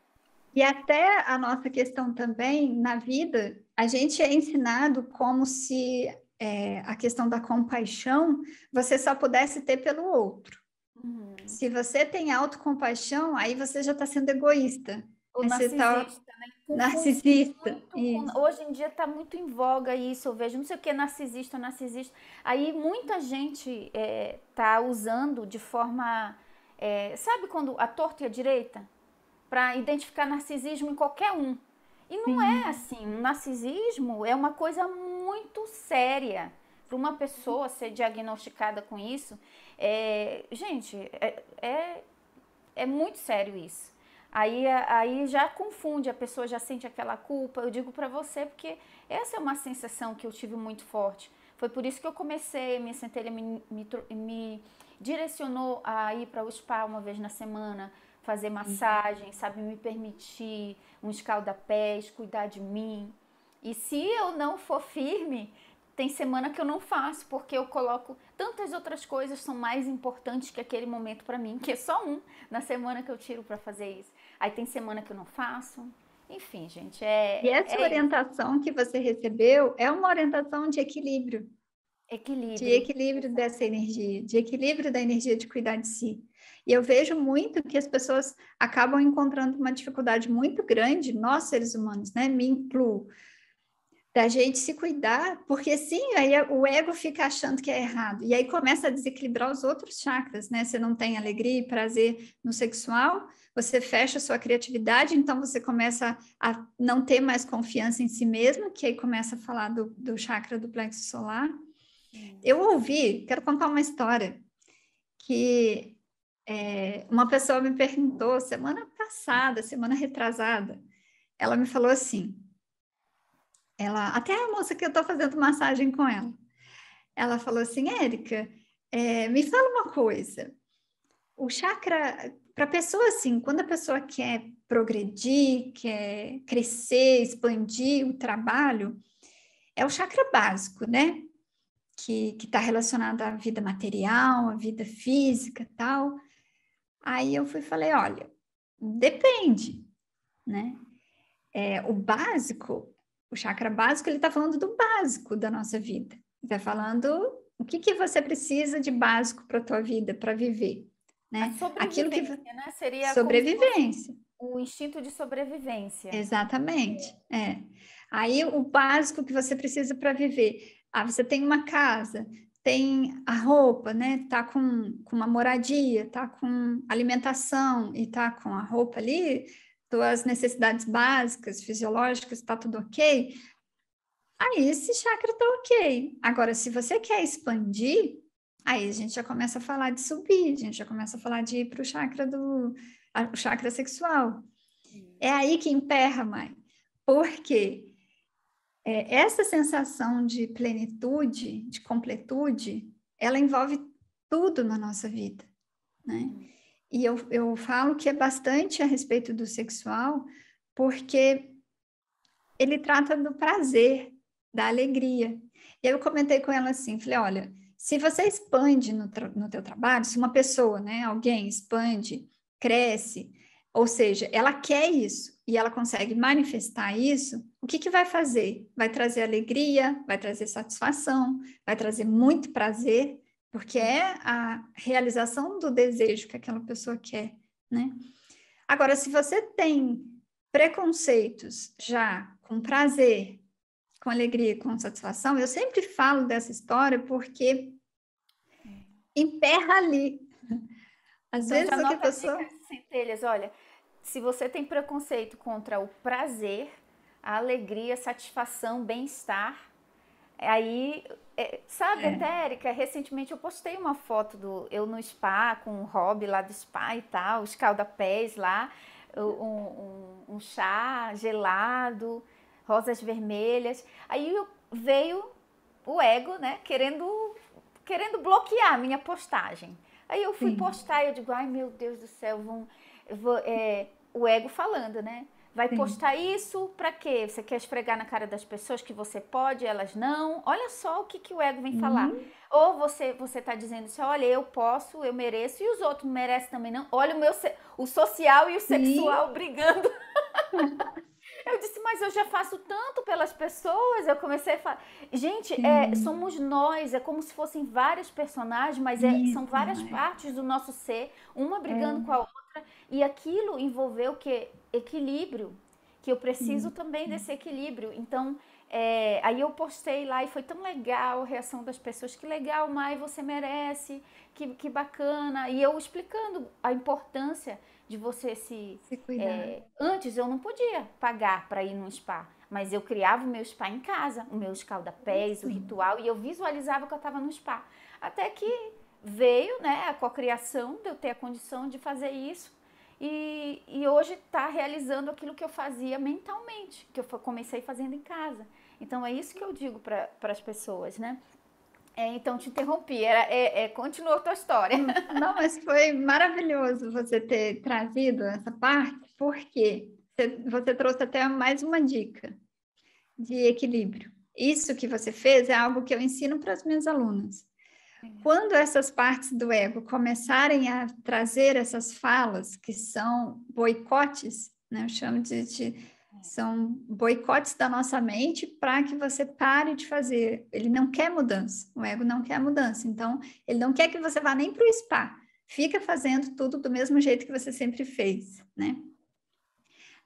E até a nossa questão também, na vida, a gente é ensinado como se é, a questão da compaixão você só pudesse ter pelo outro. Uhum. Se você tem autocompaixão, aí você já está sendo egoísta. O tá narcisista, tá... Narcisista. Hoje em dia está muito em voga isso, eu vejo, não sei o que, narcisista, narcisista. Aí muita gente está é, tá usando de forma. É, sabe quando a torta e a direita? Para identificar narcisismo em qualquer um. E não é Sim. é assim. O narcisismo é uma coisa muito séria. Para uma pessoa ser diagnosticada com isso, é, gente, é, é, é muito sério isso. Aí, aí já confunde, a pessoa já sente aquela culpa. Eu digo para você porque essa é uma sensação que eu tive muito forte. Foi por isso que eu comecei, minha centelha me, me, me direcionou a ir para o spa uma vez na semana, fazer uhum. massagem, sabe, me permitir um escaldapés, pés cuidar de mim. E se eu não for firme, tem semana que eu não faço, porque eu coloco tantas outras coisas são mais importantes que aquele momento para mim, que é só um na semana que eu tiro para fazer isso. Aí tem semana que eu não faço. Enfim, gente, é. E essa é orientação isso. que você recebeu é uma orientação de equilíbrio. Equilíbrio. De equilíbrio dessa energia, de equilíbrio da energia de cuidar de si. E eu vejo muito que as pessoas acabam encontrando uma dificuldade muito grande, nós seres humanos, né? Me incluo, da gente se cuidar, porque sim, aí é, o ego fica achando que é errado. E aí começa a desequilibrar os outros chakras, né? Você não tem alegria e prazer no sexual, você fecha a sua criatividade, então você começa a não ter mais confiança em si mesmo, que aí começa a falar do, do chakra do plexo solar. Eu ouvi, quero contar uma história, que é, uma pessoa me perguntou semana passada, semana retrasada, ela me falou assim: ela, até a moça que eu estou fazendo massagem com ela, ela falou assim, Érica, é, me fala uma coisa, o chakra, para pessoa assim, quando a pessoa quer progredir, quer crescer, expandir o trabalho, é o chakra básico, né? Que está relacionado à vida material, à vida física tal. Aí eu fui falei, olha, depende, né? É, o básico o chakra básico ele está falando do básico da nossa vida. Está falando o que, que você precisa de básico para a tua vida, para viver. Né? Aquilo que né? Seria sobrevivência. O instinto de sobrevivência. Exatamente. É. Aí o básico que você precisa para viver. Ah, você tem uma casa, tem a roupa, né? Tá com, com uma moradia, tá com alimentação e tá com a roupa ali tuas necessidades básicas, fisiológicas, está tudo ok, aí esse chakra está ok. Agora, se você quer expandir, aí a gente já começa a falar de subir, a gente já começa a falar de ir para o chakra do o chakra sexual. É aí que emperra, mãe, porque é, essa sensação de plenitude, de completude, ela envolve tudo na nossa vida, né? Uhum e eu, eu falo que é bastante a respeito do sexual, porque ele trata do prazer, da alegria. E eu comentei com ela assim, falei, olha, se você expande no, no teu trabalho, se uma pessoa, né, alguém expande, cresce, ou seja, ela quer isso e ela consegue manifestar isso, o que, que vai fazer? Vai trazer alegria, vai trazer satisfação, vai trazer muito prazer, porque é a realização do desejo que aquela pessoa quer, né? Agora, se você tem preconceitos já com prazer, com alegria, com satisfação, eu sempre falo dessa história porque é. emperra ali. Às então, vezes a pessoa centelhas, olha, se você tem preconceito contra o prazer, a alegria, satisfação, bem-estar, aí é, sabe, é. recentemente eu postei uma foto do eu no spa, com o Rob lá do spa e tal, os calda-pés lá, hum. um, um, um, chá gelado, rosas vermelhas. Aí veio o ego, né, querendo, querendo bloquear a minha postagem. Aí eu fui Sim. postar e eu digo, ai meu Deus do céu, vão, vou, é, o ego falando, né? Vai Sim. postar isso para quê? Você quer esfregar na cara das pessoas que você pode, elas não? Olha só o que, que o ego vem uhum. falar. Ou você você está dizendo assim, olha, eu posso, eu mereço, e os outros não merecem também não. Olha o meu o social e o sexual Sim. [laughs] brigando. eu disse, mas eu já faço tanto pelas pessoas. Eu comecei a falar. Gente, é, somos nós, é como se fossem vários personagens, mas é, são várias né? partes do nosso ser, uma brigando é. com a outra. E aquilo envolveu que equilíbrio, que eu preciso uhum. também desse equilíbrio. Então, é, aí eu postei lá e foi tão legal a reação das pessoas. Que legal, Mai, você merece, que, que bacana. E eu explicando a importância de você se. se cuidar. É, antes eu não podia pagar para ir num spa, mas eu criava o meu spa em casa, o meu escaldapés, Sim. o uhum. ritual, e eu visualizava que eu estava no spa. Até que veio né, a cocriação de eu ter a condição de fazer isso. E, e hoje está realizando aquilo que eu fazia mentalmente, que eu comecei fazendo em casa. Então é isso que eu digo para as pessoas, né? É, então, te interrompi, era, é, é, continua a tua história. Hum, não, mas foi maravilhoso você ter trazido essa parte, porque você trouxe até mais uma dica de equilíbrio. Isso que você fez é algo que eu ensino para as minhas alunas. Quando essas partes do ego começarem a trazer essas falas, que são boicotes, né? eu chamo de, de são boicotes da nossa mente para que você pare de fazer. Ele não quer mudança, o ego não quer mudança. Então, ele não quer que você vá nem para o spa. Fica fazendo tudo do mesmo jeito que você sempre fez, né?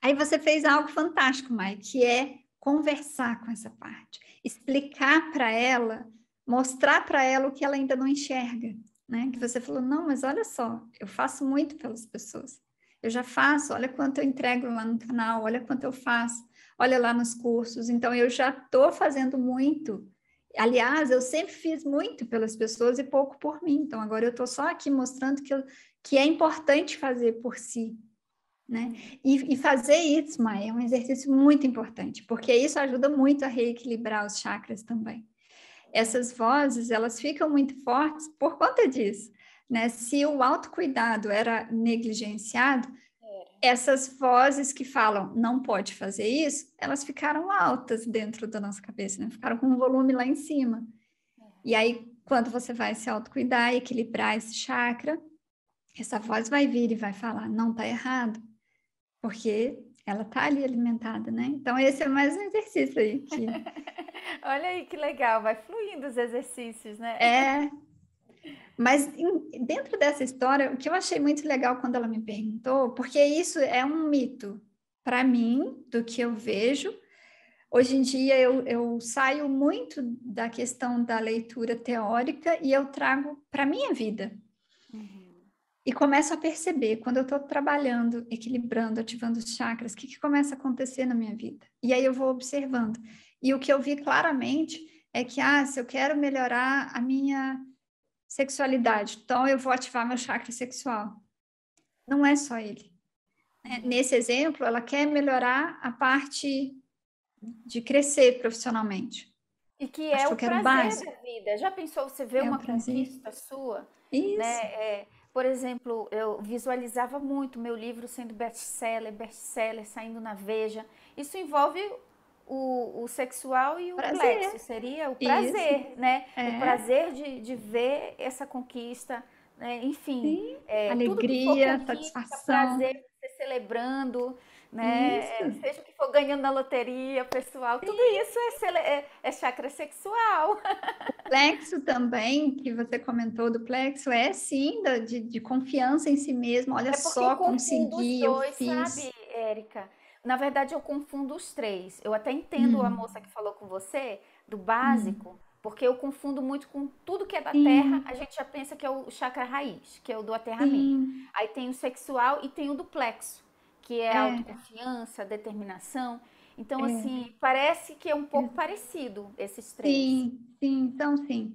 Aí você fez algo fantástico, Mai, que é conversar com essa parte, explicar para ela mostrar para ela o que ela ainda não enxerga, né? Que você falou, não, mas olha só, eu faço muito pelas pessoas. Eu já faço, olha quanto eu entrego lá no canal, olha quanto eu faço, olha lá nos cursos. Então, eu já estou fazendo muito. Aliás, eu sempre fiz muito pelas pessoas e pouco por mim. Então, agora eu estou só aqui mostrando que, eu, que é importante fazer por si, né? E, e, fazer isso, Maia, é um exercício muito importante, porque isso ajuda muito a reequilibrar os chakras também essas vozes elas ficam muito fortes por conta disso. Né? Se o autocuidado era negligenciado, essas vozes que falam não pode fazer isso, elas ficaram altas dentro da nossa cabeça, né? ficaram com um volume lá em cima. É. E aí, quando você vai se autocuidar, equilibrar esse chakra, essa voz vai vir e vai falar: não tá errado, porque ela tá ali alimentada, né? Então esse é mais um exercício aí que... [laughs] Olha aí que legal, vai fluindo os exercícios, né? É. Mas em, dentro dessa história, o que eu achei muito legal quando ela me perguntou, porque isso é um mito para mim do que eu vejo. Hoje em dia eu, eu saio muito da questão da leitura teórica e eu trago para minha vida e começo a perceber, quando eu estou trabalhando, equilibrando, ativando os chakras, o que, que começa a acontecer na minha vida? E aí eu vou observando. E o que eu vi claramente é que, ah, se eu quero melhorar a minha sexualidade, então eu vou ativar meu chakra sexual. Não é só ele. É, nesse exemplo, ela quer melhorar a parte de crescer profissionalmente. E que Acho o é que o prazer base. da vida. Já pensou você ver é uma conquista sua? Né? Isso. Né? É por exemplo, eu visualizava muito meu livro sendo best-seller, best-seller, saindo na Veja. Isso envolve o, o sexual e o prazer. Plexo. seria o prazer, Isso. né? É. O prazer de, de ver essa conquista, né? enfim. É, Alegria, satisfação. Prazer, ser celebrando né? Isso. É, seja o que for ganhando na loteria, pessoal, tudo isso é, é, é chakra sexual. O [laughs] plexo também, que você comentou do plexo, é sim de, de confiança em si mesmo. Olha é só, eu consegui, os dois, eu fiz. Sabe, Érica? Na verdade, eu confundo os três. Eu até entendo hum. a moça que falou com você do hum. básico. Hum porque eu confundo muito com tudo que é da Sim. terra, a gente já pensa que é o chakra raiz, que é o do aterramento. Sim. Aí tem o sexual e tem o do plexo que é, é. autoconfiança, determinação. Então, é. assim, parece que é um pouco é. parecido esses três. Sim, sim, então sim.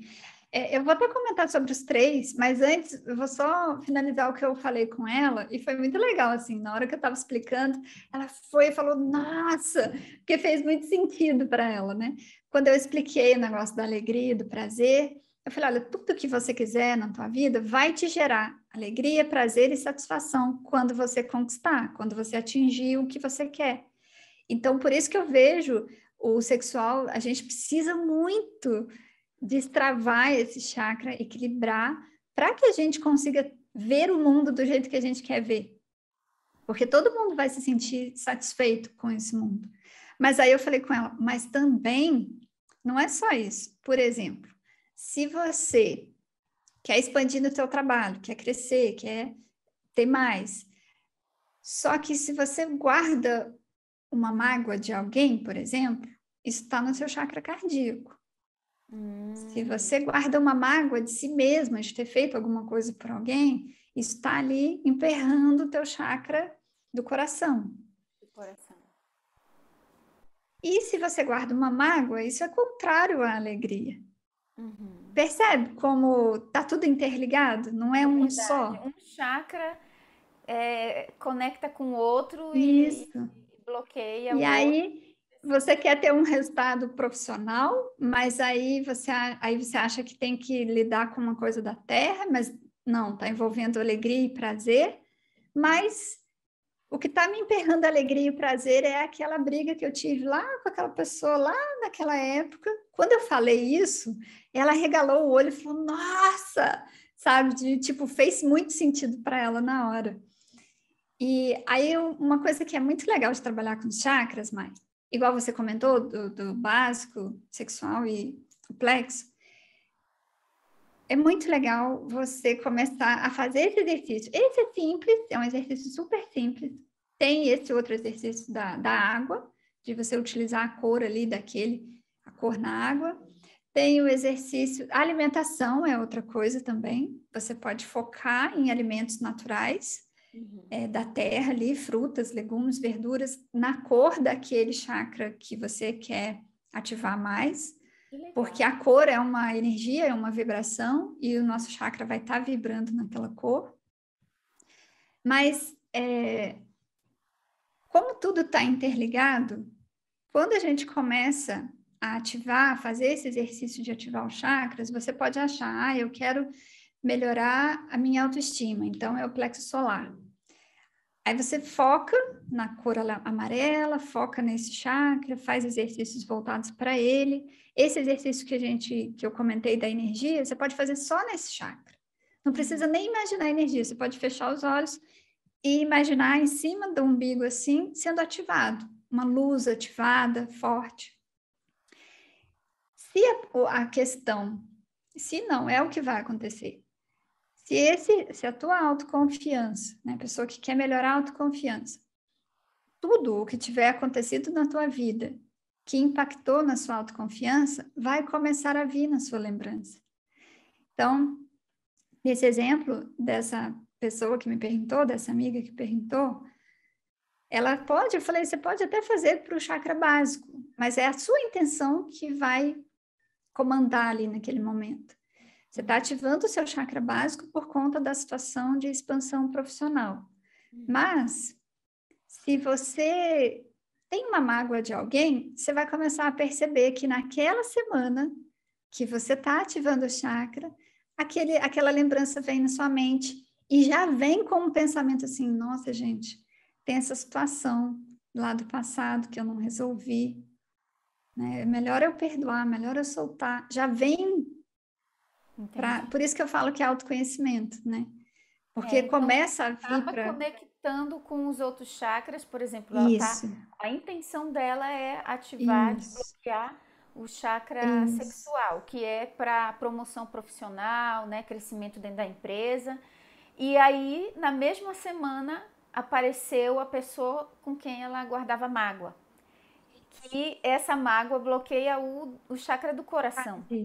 É, eu vou até comentar sobre os três, mas antes eu vou só finalizar o que eu falei com ela, e foi muito legal, assim, na hora que eu estava explicando, ela foi e falou, nossa, porque fez muito sentido para ela, né? Quando eu expliquei o negócio da alegria, do prazer, eu falei: olha, tudo que você quiser na tua vida vai te gerar alegria, prazer e satisfação quando você conquistar, quando você atingir o que você quer. Então, por isso que eu vejo o sexual, a gente precisa muito destravar esse chakra, equilibrar, para que a gente consiga ver o mundo do jeito que a gente quer ver. Porque todo mundo vai se sentir satisfeito com esse mundo. Mas aí eu falei com ela, mas também não é só isso. Por exemplo, se você quer expandir no teu trabalho, quer crescer, quer ter mais, só que se você guarda uma mágoa de alguém, por exemplo, isso está no seu chakra cardíaco. Hum. Se você guarda uma mágoa de si mesma, de ter feito alguma coisa por alguém, isso está ali emperrando o teu chakra do coração. Do coração. E se você guarda uma mágoa, isso é contrário à alegria. Uhum. Percebe como tá tudo interligado? Não é, é, um verdade. só. Um chakra é, conecta com o outro e, e, bloqueia. E o aí outro. você quer ter um resultado profissional, mas aí você, aí você acha que tem que lidar com uma coisa da terra, mas não, tá envolvendo alegria e prazer, mas o que está me emperrando a alegria e prazer é aquela briga que eu tive lá com aquela pessoa, lá naquela época. Quando eu falei isso, ela regalou o olho e falou: Nossa! Sabe? De, tipo, fez muito sentido para ela na hora. E aí, uma coisa que é muito legal de trabalhar com chakras, Mai, igual você comentou, do, do básico, sexual e complexo, é muito legal você começar a fazer esse exercício. Esse é simples, é um exercício super simples. Tem esse outro exercício da, da água, de você utilizar a cor ali daquele, a cor na água. Tem o exercício, a alimentação é outra coisa também. Você pode focar em alimentos naturais uhum. é, da terra ali, frutas, legumes, verduras, na cor daquele chakra que você quer ativar mais. Porque a cor é uma energia, é uma vibração, e o nosso chakra vai estar tá vibrando naquela cor. Mas, é, como tudo está interligado, quando a gente começa a ativar, a fazer esse exercício de ativar os chakras, você pode achar, ah, eu quero melhorar a minha autoestima, então é o plexo solar. Aí você foca na cor amarela, foca nesse chakra, faz exercícios voltados para ele esse exercício que a gente que eu comentei da energia, você pode fazer só nesse chakra. Não precisa nem imaginar a energia, você pode fechar os olhos e imaginar em cima do umbigo assim, sendo ativado, uma luz ativada, forte. Se a, a questão, se não é o que vai acontecer, se, esse, se a tua autoconfiança, né, pessoa que quer melhorar a autoconfiança, tudo o que tiver acontecido na tua vida que impactou na sua autoconfiança vai começar a vir na sua lembrança. Então, nesse exemplo dessa pessoa que me perguntou, dessa amiga que perguntou, ela pode, eu falei, você pode até fazer para o chakra básico, mas é a sua intenção que vai comandar ali naquele momento. Você está ativando o seu chakra básico por conta da situação de expansão profissional. Hum. Mas, se você tem uma mágoa de alguém, você vai começar a perceber que naquela semana que você está ativando o chakra, aquele, aquela lembrança vem na sua mente e já vem com um pensamento assim: nossa, gente, tem essa situação lá do passado que eu não resolvi. Né? É melhor eu perdoar, melhor eu soltar. Já vem. Pra, por isso que eu falo que é autoconhecimento, né? Porque é, então, começa a vir para conectando com os outros chakras, por exemplo, tá, a intenção dela é ativar, Isso. desbloquear o chakra Isso. sexual, que é para promoção profissional, né, crescimento dentro da empresa. E aí, na mesma semana, apareceu a pessoa com quem ela guardava mágoa. Que essa mágoa bloqueia o, o chakra do coração. Ah,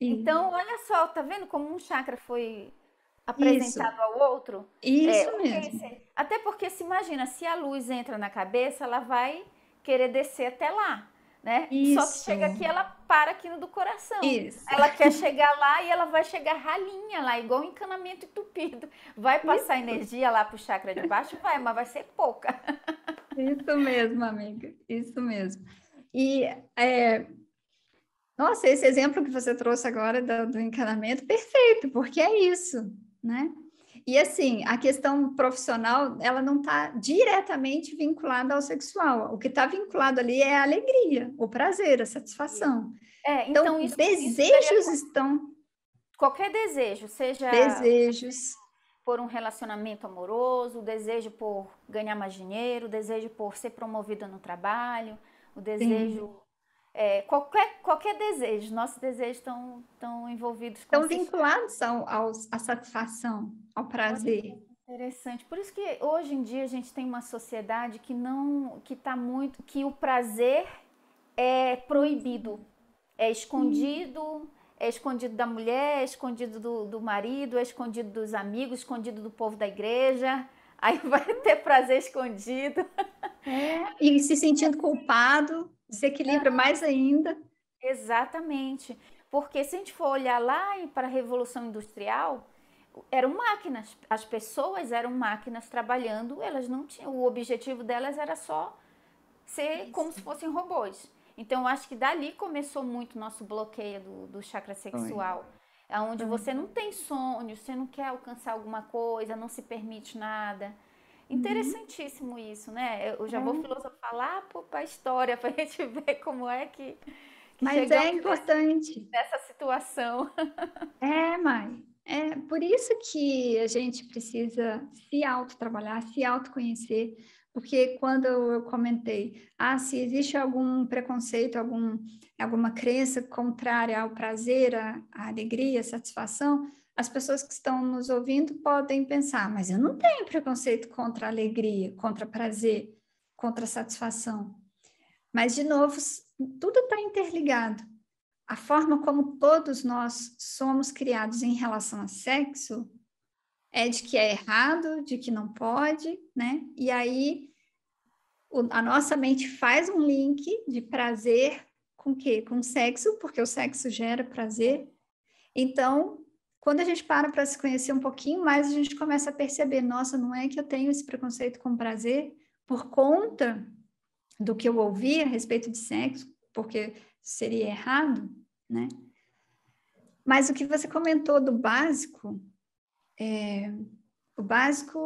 então, olha só, tá vendo como um chakra foi apresentado Isso. ao outro. Isso é, mesmo. até porque se imagina, se a luz entra na cabeça, ela vai querer descer até lá. Né? Isso. Só que chega aqui, ela para aqui no do coração. Isso. Ela quer chegar lá e ela vai chegar ralinha lá, igual um encanamento entupido. Vai passar Isso. energia lá pro chakra de baixo? Vai, mas vai ser pouca. Isso mesmo, amiga. Isso mesmo. E é, nossa, esse exemplo que você trouxe agora do, do encanamento, perfeito, porque é isso né? E assim, a questão profissional, ela não está diretamente vinculada ao sexual. O que está vinculado ali é a alegria, o prazer, a satisfação. É, então, então isso, desejos isso estão. Qualquer desejo, seja. Desejos. Por um relacionamento amoroso, o desejo por ganhar mais dinheiro, o desejo por ser promovida no trabalho, o desejo Sim é, qualquer, qualquer desejo, nossos desejos estão, estão envolvidos com. Estão vinculados ao, ao, à satisfação, ao prazer. Interessante. Por isso que hoje em dia a gente tem uma sociedade que não, que está muito, que o prazer é proibido, é escondido, é escondido da mulher, é escondido do, do marido, é escondido dos amigos, escondido do povo da igreja. Aí [laughs] vai ter prazer escondido. É, e se sentindo culpado Desequilibra mais ainda. Exatamente. Porque se a gente for olhar lá para a Revolução Industrial, eram máquinas, as pessoas eram máquinas trabalhando, elas não tinham, o objetivo delas era só ser Isso. como se fossem robôs. Então, eu acho que dali começou muito nosso bloqueio do, do chakra sexual, aonde onde você não tem sonhos, você não quer alcançar alguma coisa, não se permite nada. Interessantíssimo uhum. isso, né? Eu já é. vou filosofar lá para a história, [laughs] para a gente ver como é que. que Mas é importante. Nessa situação. [laughs] É, mãe. É por isso que a gente precisa se autotrabalhar, se autoconhecer, porque quando eu comentei, ah, se existe algum preconceito, algum, alguma crença contrária ao prazer, à alegria, à satisfação, as pessoas que estão nos ouvindo podem pensar, mas eu não tenho preconceito contra alegria, contra prazer, contra satisfação. Mas, de novo, tudo está interligado. A forma como todos nós somos criados em relação a sexo é de que é errado, de que não pode, né? E aí o, a nossa mente faz um link de prazer com o quê? Com sexo, porque o sexo gera prazer. Então, quando a gente para para se conhecer um pouquinho mais, a gente começa a perceber: nossa, não é que eu tenho esse preconceito com prazer por conta do que eu ouvi a respeito de sexo, porque seria errado, né? Mas o que você comentou do básico, é, o básico,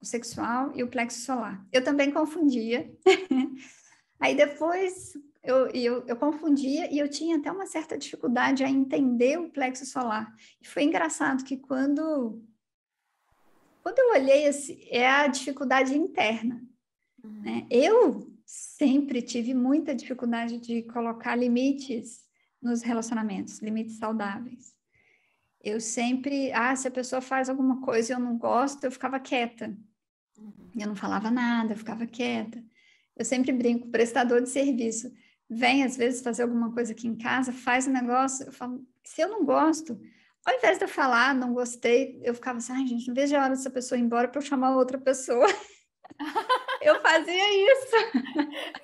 o sexual e o plexo solar. Eu também confundia. [laughs] Aí depois, eu, eu, eu confundia e eu tinha até uma certa dificuldade a entender o plexo solar. E foi engraçado que quando quando eu olhei é a dificuldade interna. Uhum. Né? Eu sempre tive muita dificuldade de colocar limites nos relacionamentos, limites saudáveis. Eu sempre, ah, se a pessoa faz alguma coisa e eu não gosto, eu ficava quieta. Uhum. Eu não falava nada, eu ficava quieta. Eu sempre brinco, prestador de serviço vem às vezes fazer alguma coisa aqui em casa, faz um negócio, eu falo, se eu não gosto, ao invés de eu falar, não gostei, eu ficava assim, ai gente, não vejo a hora dessa pessoa ir embora para eu chamar outra pessoa. [laughs] eu fazia isso.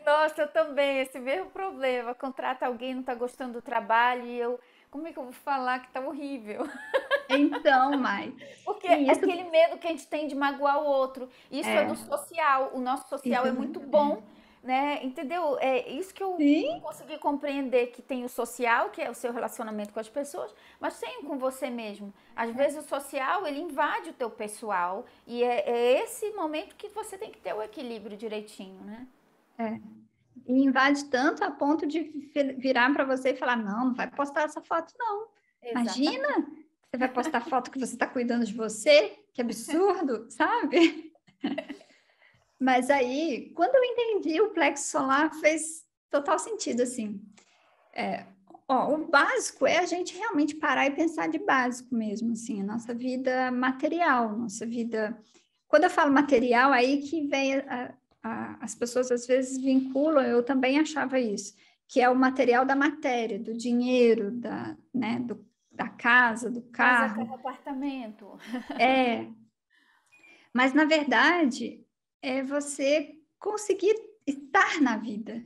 Nossa, eu também, esse mesmo problema. Contrata alguém, não tá gostando do trabalho e eu, como é que eu vou falar que tá horrível? [laughs] Então, Mai. Porque é isso... aquele medo que a gente tem de magoar o outro. Isso é, é do social. O nosso social é isso é muito bom né? Entendeu? É isso que eu Sim. consegui compreender que tem o social, que é o seu relacionamento com as pessoas, mas tem com você mesmo. Às é. vezes o social ele invade o teu pessoal e é, é, esse momento que você tem que ter o equilíbrio direitinho, né? É. E invade tanto a ponto de virar para você e falar não, não vai postar essa foto não. Exatamente. Imagina, você vai postar foto que você está cuidando de você, que absurdo, [laughs] sabe? Mas aí, quando eu entendi, o plexo solar fez total sentido, assim. É, ó, o básico é a gente realmente parar e pensar de básico mesmo, assim, a nossa vida material, nossa vida... Quando eu falo material, aí que vem... A, a, as pessoas às vezes vinculam, eu também achava isso, que é o material da matéria, do dinheiro, da, né, do, da casa, do carro. Casa, carro, apartamento. É, [laughs] mas, na verdade, é você conseguir estar na vida.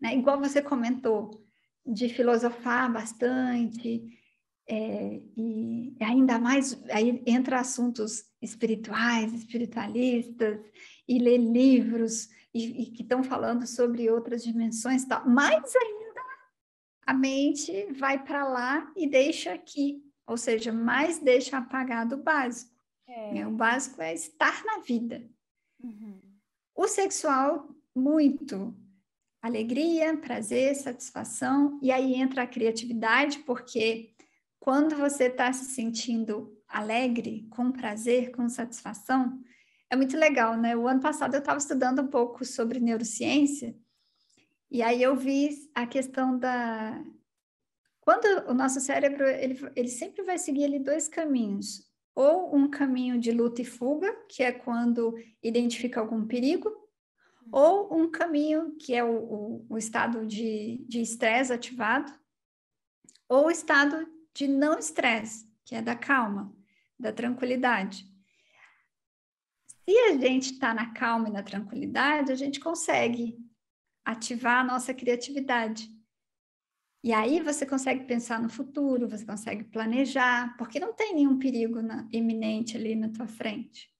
Né? Igual você comentou, de filosofar bastante, é, e ainda mais, aí entra assuntos espirituais, espiritualistas, e ler livros e, e que estão falando sobre outras dimensões tal. Mais ainda, a mente vai para lá e deixa aqui, ou seja, mais deixa apagado o básico. É. Né? O básico é estar na vida. Uhum. O sexual, muito. Alegria, prazer, satisfação. E aí entra a criatividade, porque quando você está se sentindo alegre, com prazer, com satisfação, é muito legal, né? O ano passado eu estava estudando um pouco sobre neurociência. E aí eu vi a questão da quando o nosso cérebro ele, ele sempre vai seguir ali dois caminhos ou um caminho de luta e fuga, que é quando identifica algum perigo, ou um caminho que é o, o, o estado de estresse ativado, ou o estado de não estresse, que é da calma, da tranquilidade. Se a gente está na calma e na tranquilidade, a gente consegue ativar a nossa criatividade. E aí você consegue pensar no futuro, você consegue planejar, porque não tem nenhum perigo na, iminente ali na tua frente.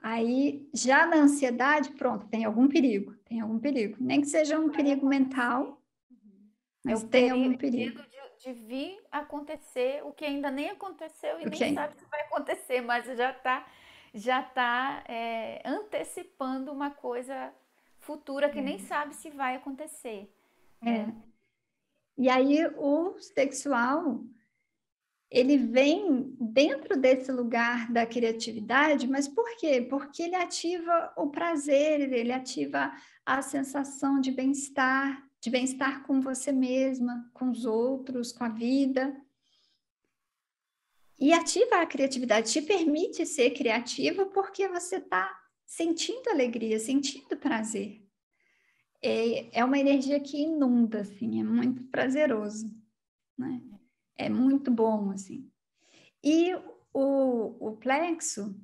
Aí, já na ansiedade, pronto, tem algum perigo, tem algum perigo. Nem que seja um perigo mental, uhum. mas tenho tem perigo, algum perigo. De, de, vir acontecer o que ainda nem aconteceu e nem sabe se vai acontecer, mas já está já tá, é, antecipando uma coisa futura que é. nem sabe se vai acontecer. É. é. E aí o sexual ele vem dentro desse lugar da criatividade, mas por quê? Porque ele ativa o prazer, ele ativa a sensação de bem-estar, de bem-estar com você mesma, com os outros, com a vida. E ativa a criatividade, te permite ser criativa porque você está sentindo alegria, sentindo prazer. É, é uma energia que inunda, assim, é muito prazeroso, né? É muito bom, assim. E o, o plexo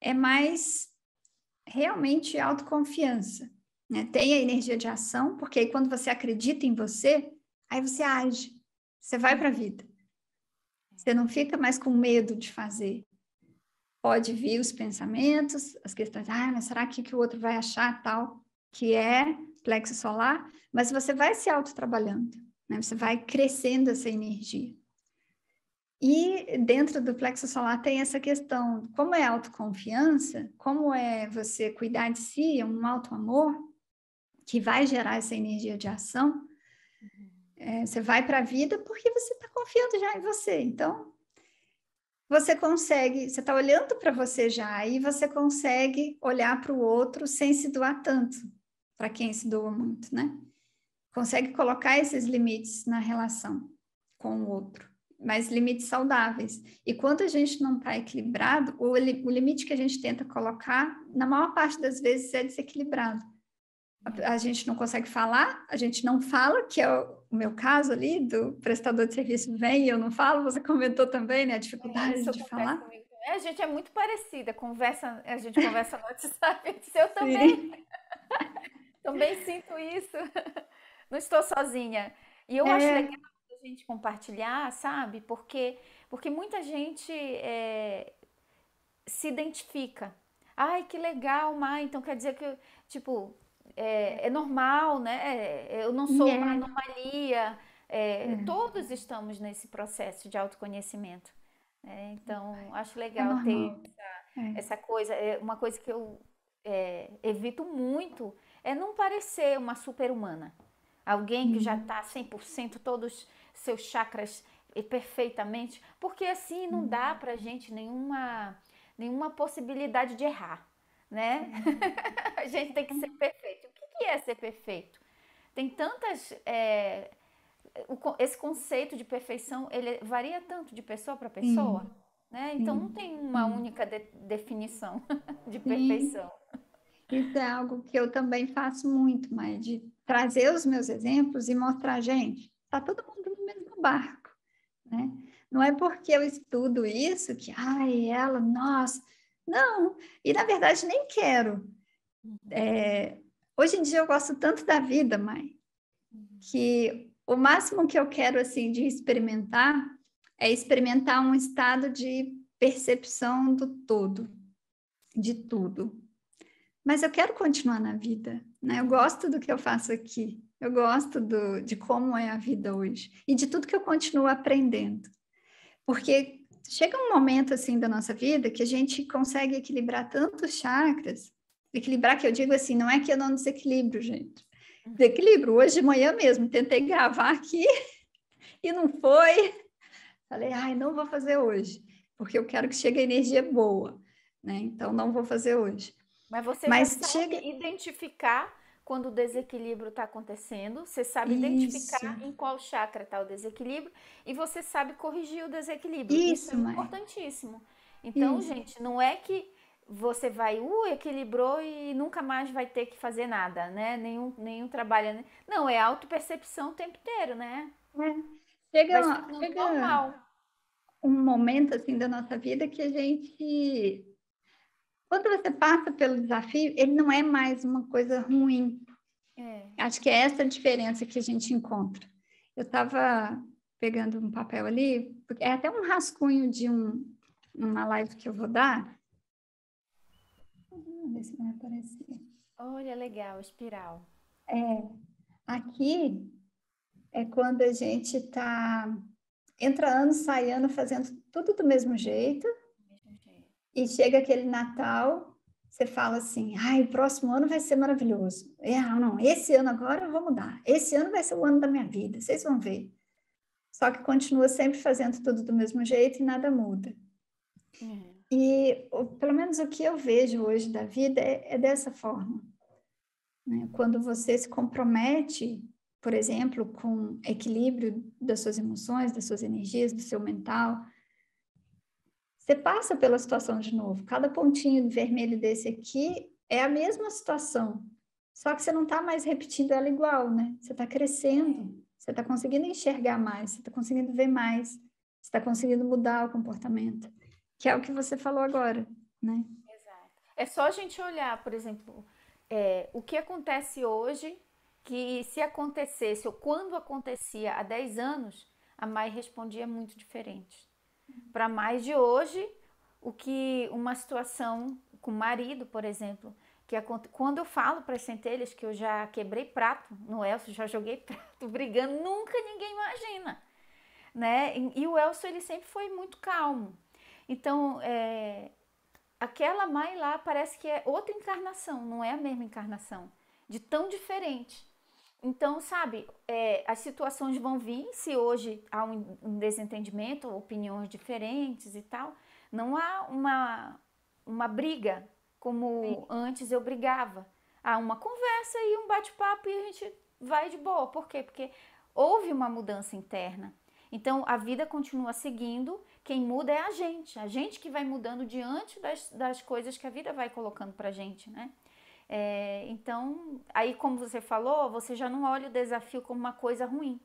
é mais realmente autoconfiança, né? Tem a energia de ação, porque aí quando você acredita em você, aí você age, você vai para a vida. Você não fica mais com medo de fazer. Pode vir os pensamentos, as questões, ah, mas será que, que o outro vai achar tal? Que é plexo solar, mas você vai se autotrabalhando, né? Você vai crescendo essa energia. E dentro do plexo solar tem essa questão, como é autoconfiança, como é você cuidar de si, é um alto amor que vai gerar essa energia de ação. É, você vai para a vida porque você está confiando já em você. Então, você consegue, você está olhando para você já e você consegue olhar para o outro sem se doar tanto, para quem se doa muito, né? Consegue colocar esses limites na relação com o outro, mas limites saudáveis. E quando a gente não está equilibrado, o, li o limite que a gente tenta colocar, na maior parte das vezes, é desequilibrado. A, a gente não consegue falar, a gente não fala, que é o, o meu caso ali do prestador de serviço vem e eu não falo, você comentou também, né, a dificuldade é, de falar. Comigo. É, a gente é muito parecida, conversa, a gente conversa no WhatsApp, [laughs] eu também. [laughs] Também sinto isso. [laughs] Não estou sozinha. E eu é. acho legal a gente compartilhar, sabe? Porque, porque muita gente é, se identifica. Ai, que legal, mãe Então quer dizer que, tipo, é, é normal, né? É, eu não sou é. uma anomalia. É, todos estamos nesse processo de autoconhecimento. Né? então, acho legal ter essa, essa coisa. Uma coisa que eu evito muito é não parecer uma super-humana. Alguém que já está uhum. 100%, todos seus chakras eh, perfeitamente, porque assim não dá uhum. para gente nenhuma, nenhuma possibilidade de errar, né? [laughs] a gente tem que ser perfeito. O que é ser perfeito? Tem tantas... É, esse conceito de perfeição, ele varia tanto de pessoa para pessoa, Sim. né? Então Sim. não tem uma uhum. única de definição [laughs] de perfeição. Sim. Isso é algo que eu também faço muito, mas de trazer os meus exemplos e mostrar, gente, está todo mundo no mesmo barco, né? Não é porque eu estudo isso que, ai, ela, nós. Não, e na verdade nem quero. É, hoje em dia eu gosto tanto da vida, mãe, que o máximo que eu quero, assim, de experimentar é experimentar um estado de percepção do todo, de tudo, mas eu quero continuar na vida, né? Eu gosto do que eu faço aqui, eu gosto do, de como é a vida hoje e de tudo que eu continuo aprendendo. Porque chega um momento assim da nossa vida que a gente consegue equilibrar tantos chakras, equilibrar que eu digo assim, não é que eu não desequilibro, gente. Desequilibro hoje de manhã mesmo, tentei gravar aqui [laughs] e não foi. Falei, ai, não vou fazer hoje, porque eu quero que chegue energia boa, né? Então não vou fazer hoje. Mas você Mas chega... sabe identificar quando o desequilíbrio está acontecendo, você sabe Isso. identificar em qual chakra está o desequilíbrio e você sabe corrigir o desequilíbrio. Isso, Isso é mãe. importantíssimo. Então, Isso. gente, não é que você vai, uh, equilibrou e nunca mais vai ter que fazer nada, né? Nenhum, nenhum trabalho. Né? Não, é autopercepção o tempo inteiro, né? É. Chega, chega normal. um momento assim da nossa vida que a gente quando você passa pelo desafio, ele não é mais uma coisa ruim. É. Acho que é essa a diferença que a gente encontra. Eu estava pegando um papel ali, é até um rascunho de um, uma live que eu vou dar. Vamos ver se vai aparecer. Olha, legal, espiral. É, aqui é quando a gente está entrando, saindo, fazendo tudo do mesmo jeito, e chega aquele Natal, você fala assim: ai, o próximo ano vai ser maravilhoso. É, ah, não, esse ano agora eu vou mudar. Esse ano vai ser o ano da minha vida, vocês vão ver. Só que continua sempre fazendo tudo do mesmo jeito e nada muda. Uhum. E pelo menos o que eu vejo hoje da vida é, é dessa forma. Né? Quando você se compromete, por exemplo, com equilíbrio das suas emoções, das suas energias, do seu mental, você passa pela situação de novo. Cada pontinho vermelho desse aqui é a mesma situação, só que você não está mais repetindo ela igual, né? Você está crescendo, você está conseguindo enxergar mais, você está conseguindo ver mais, você está conseguindo mudar o comportamento, que é o que você falou agora, né? Exato. É só a gente olhar, por exemplo, é, o que acontece hoje, que se acontecesse ou quando acontecia há 10 anos, a Mai respondia muito diferente para mais de hoje, o que uma situação com o marido, por exemplo, que é quando eu falo para as centelhas que eu já quebrei prato no Elcio, já joguei [laughs] prato brigando, nunca ninguém imagina, né? E, e o Elcio ele sempre foi muito calmo. Então, é, aquela mãe lá parece que é outra encarnação, não é a mesma encarnação, de tão diferente. Então, sabe, é, as situações vão vir, se hoje há um, um desentendimento, opiniões diferentes e tal, não há uma, uma briga como Sim. antes eu brigava. Há uma conversa e um bate-papo e a gente vai de boa. Por quê? Porque houve uma mudança interna. Então a vida continua seguindo, quem muda é a gente, a gente que vai mudando diante das, das coisas que a vida vai colocando pra gente, né? É, então, aí como você falou, você já não olha o desafio como uma coisa ruim,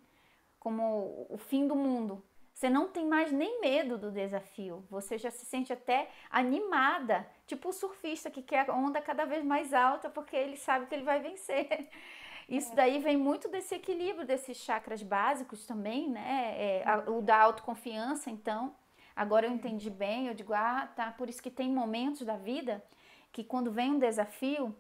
como o fim do mundo. Você não tem mais nem medo do desafio, você já se sente até animada, tipo o surfista que quer a onda cada vez mais alta porque ele sabe que ele vai vencer. É. Isso daí vem muito desse equilíbrio desses chakras básicos também, né? É, a, uhum. o da autoconfiança, então. Agora eu entendi bem, eu digo, ah, tá, por isso que tem momentos da vida que quando vem um desafio,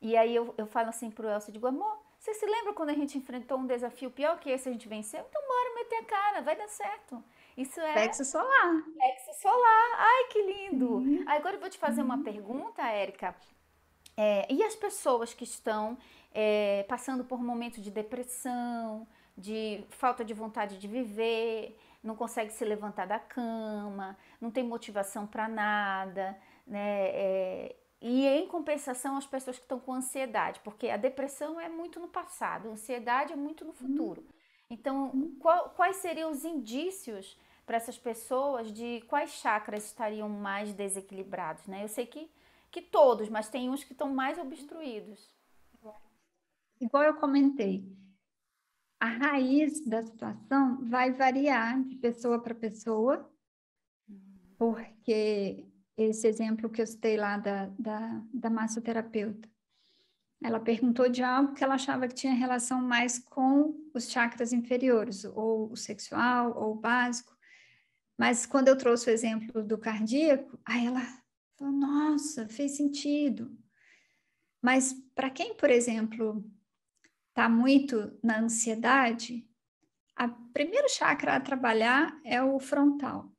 e aí eu, eu falo assim pro Elcio, eu digo, amor, você se lembra quando a gente enfrentou um desafio pior que esse a gente venceu? Então bora meter a cara, vai dar certo. Isso é... Plexo solar. Plexo solar. Ai, que lindo. Uhum. Agora eu vou te fazer uhum. uma pergunta, Érica. É, e as pessoas que estão é, passando por momentos de depressão, de falta de vontade de viver, não consegue se levantar da cama, não tem motivação para nada, né? É, e em compensação, as pessoas que estão com ansiedade, porque a depressão é muito no passado, a ansiedade é muito no uhum. futuro. Então, uhum. qual, quais seriam os indícios para essas pessoas de quais chakras estariam mais desequilibrados? Né? Eu sei que, que todos, mas tem uns que estão mais obstruídos. Igual eu comentei, a raiz da situação vai variar de pessoa para pessoa, hum. porque esse exemplo que eu citei lá da, da, da massoterapeuta. Ela perguntou de algo que ela achava que tinha relação mais com os chakras inferiores, ou o sexual, ou o básico. Mas quando eu trouxe o exemplo do cardíaco, aí ela falou: nossa, fez sentido. Mas para quem, por exemplo, está muito na ansiedade, o primeiro chakra a trabalhar é o frontal.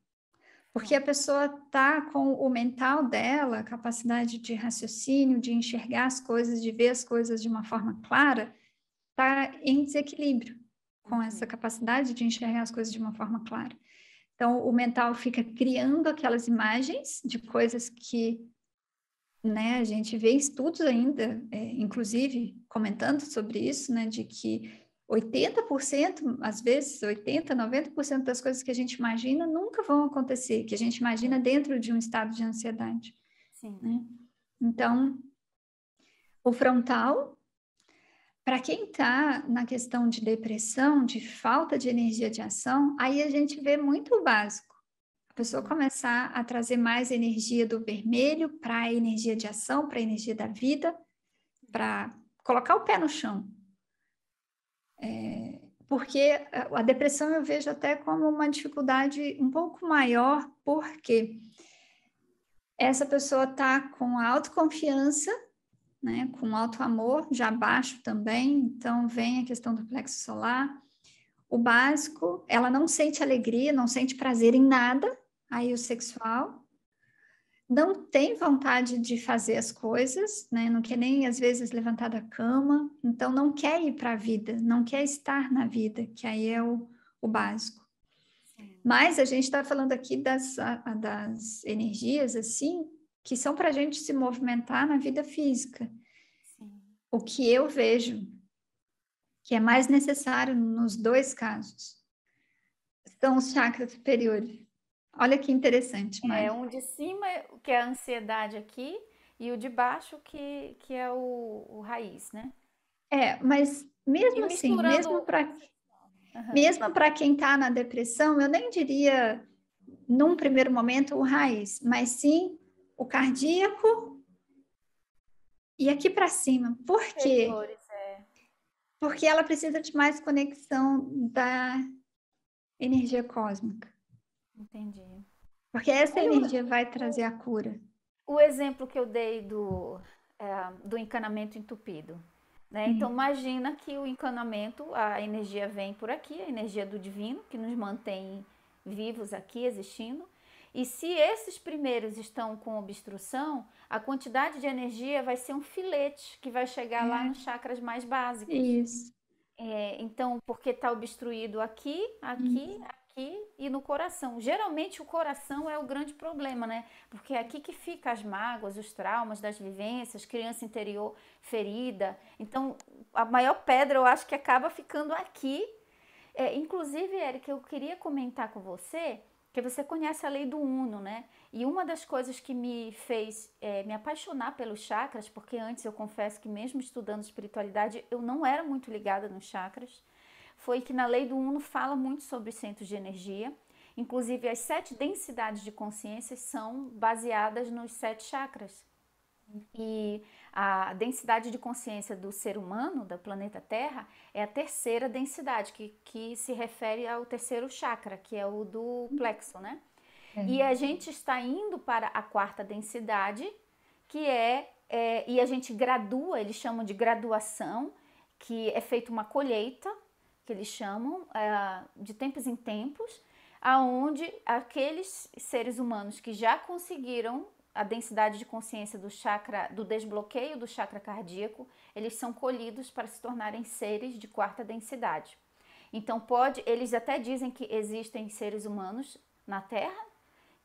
Porque a pessoa está com o mental dela, a capacidade de raciocínio, de enxergar as coisas, de ver as coisas de uma forma clara, está em desequilíbrio com uhum. essa capacidade de enxergar as coisas de uma forma clara. Então, o mental fica criando aquelas imagens de coisas que né, a gente vê estudos ainda, é, inclusive comentando sobre isso, né, de que 80%, às vezes 80%, 90% das coisas que a gente imagina nunca vão acontecer, que a gente imagina dentro de um estado de ansiedade. Sim. Né? Então, o frontal, para quem está na questão de depressão, de falta de energia de ação, aí a gente vê muito o básico. A pessoa começar a trazer mais energia do vermelho para a energia de ação, para a energia da vida, para colocar o pé no chão, é, porque a depressão eu vejo até como uma dificuldade um pouco maior, porque essa pessoa está com autoconfiança, né, com alto amor já baixo também, então vem a questão do plexo solar. O básico, ela não sente alegria, não sente prazer em nada, aí o sexual, não tem vontade de fazer as coisas, né? não quer nem às vezes levantar da cama, então não quer ir para a vida, não quer estar na vida, que aí é o, o básico. Mas a gente está falando aqui das, a, das energias, assim, que são para a gente se movimentar na vida física. Sim. O que eu vejo que é mais necessário nos dois casos são os chakras superiores Olha que interessante, É um de cima que é a ansiedade aqui e o de baixo que, que é o, o raiz, né? É, mas mesmo assim, mesmo para mesmo para quem está na depressão, eu nem diria num primeiro momento o raiz, mas sim o cardíaco e aqui para cima. Por quê? É. Porque ela precisa de mais conexão da energia cósmica. Entendi. Porque essa energia vai trazer a cura. O exemplo que eu dei do, é, do encanamento entupido. Né? Então, hum. imagina que o encanamento, a energia vem por aqui, a energia do divino, que nos mantém vivos aqui, existindo. E se esses primeiros estão com obstrução, a quantidade de energia vai ser um filete que vai chegar é. lá nos chakras mais básicos. Isso. É, então, porque está obstruído aqui, aqui, Isso aqui e no coração. Geralmente o coração é o grande problema, né? Porque é aqui que fica as mágoas, os traumas das vivências, criança interior ferida. Então, a maior pedra eu acho que acaba ficando aqui. É, inclusive, Eric, eu queria comentar com você que você conhece a lei do Uno, né? E uma das coisas que me fez é, me apaixonar pelos chakras, porque antes eu confesso que mesmo estudando espiritualidade, eu não era muito ligada nos chakras foi que na lei do Uno fala muito sobre centros de energia. Inclusive, as sete densidades de consciência são baseadas nos sete chakras. E a densidade de consciência do ser humano, do planeta Terra, é a terceira densidade, que, que se refere ao terceiro chakra, que é o do plexo, né? Uhum. E a gente está indo para a quarta densidade, que é, é, e a gente gradua, eles chamam de graduação, que é feita uma colheita que eles chamam, é, de tempos em tempos, aonde aqueles seres humanos que já conseguiram a densidade de consciência do chakra, do desbloqueio do chakra cardíaco, eles são colhidos para se tornarem seres de quarta densidade. Então pode, eles até dizem que existem seres humanos na Terra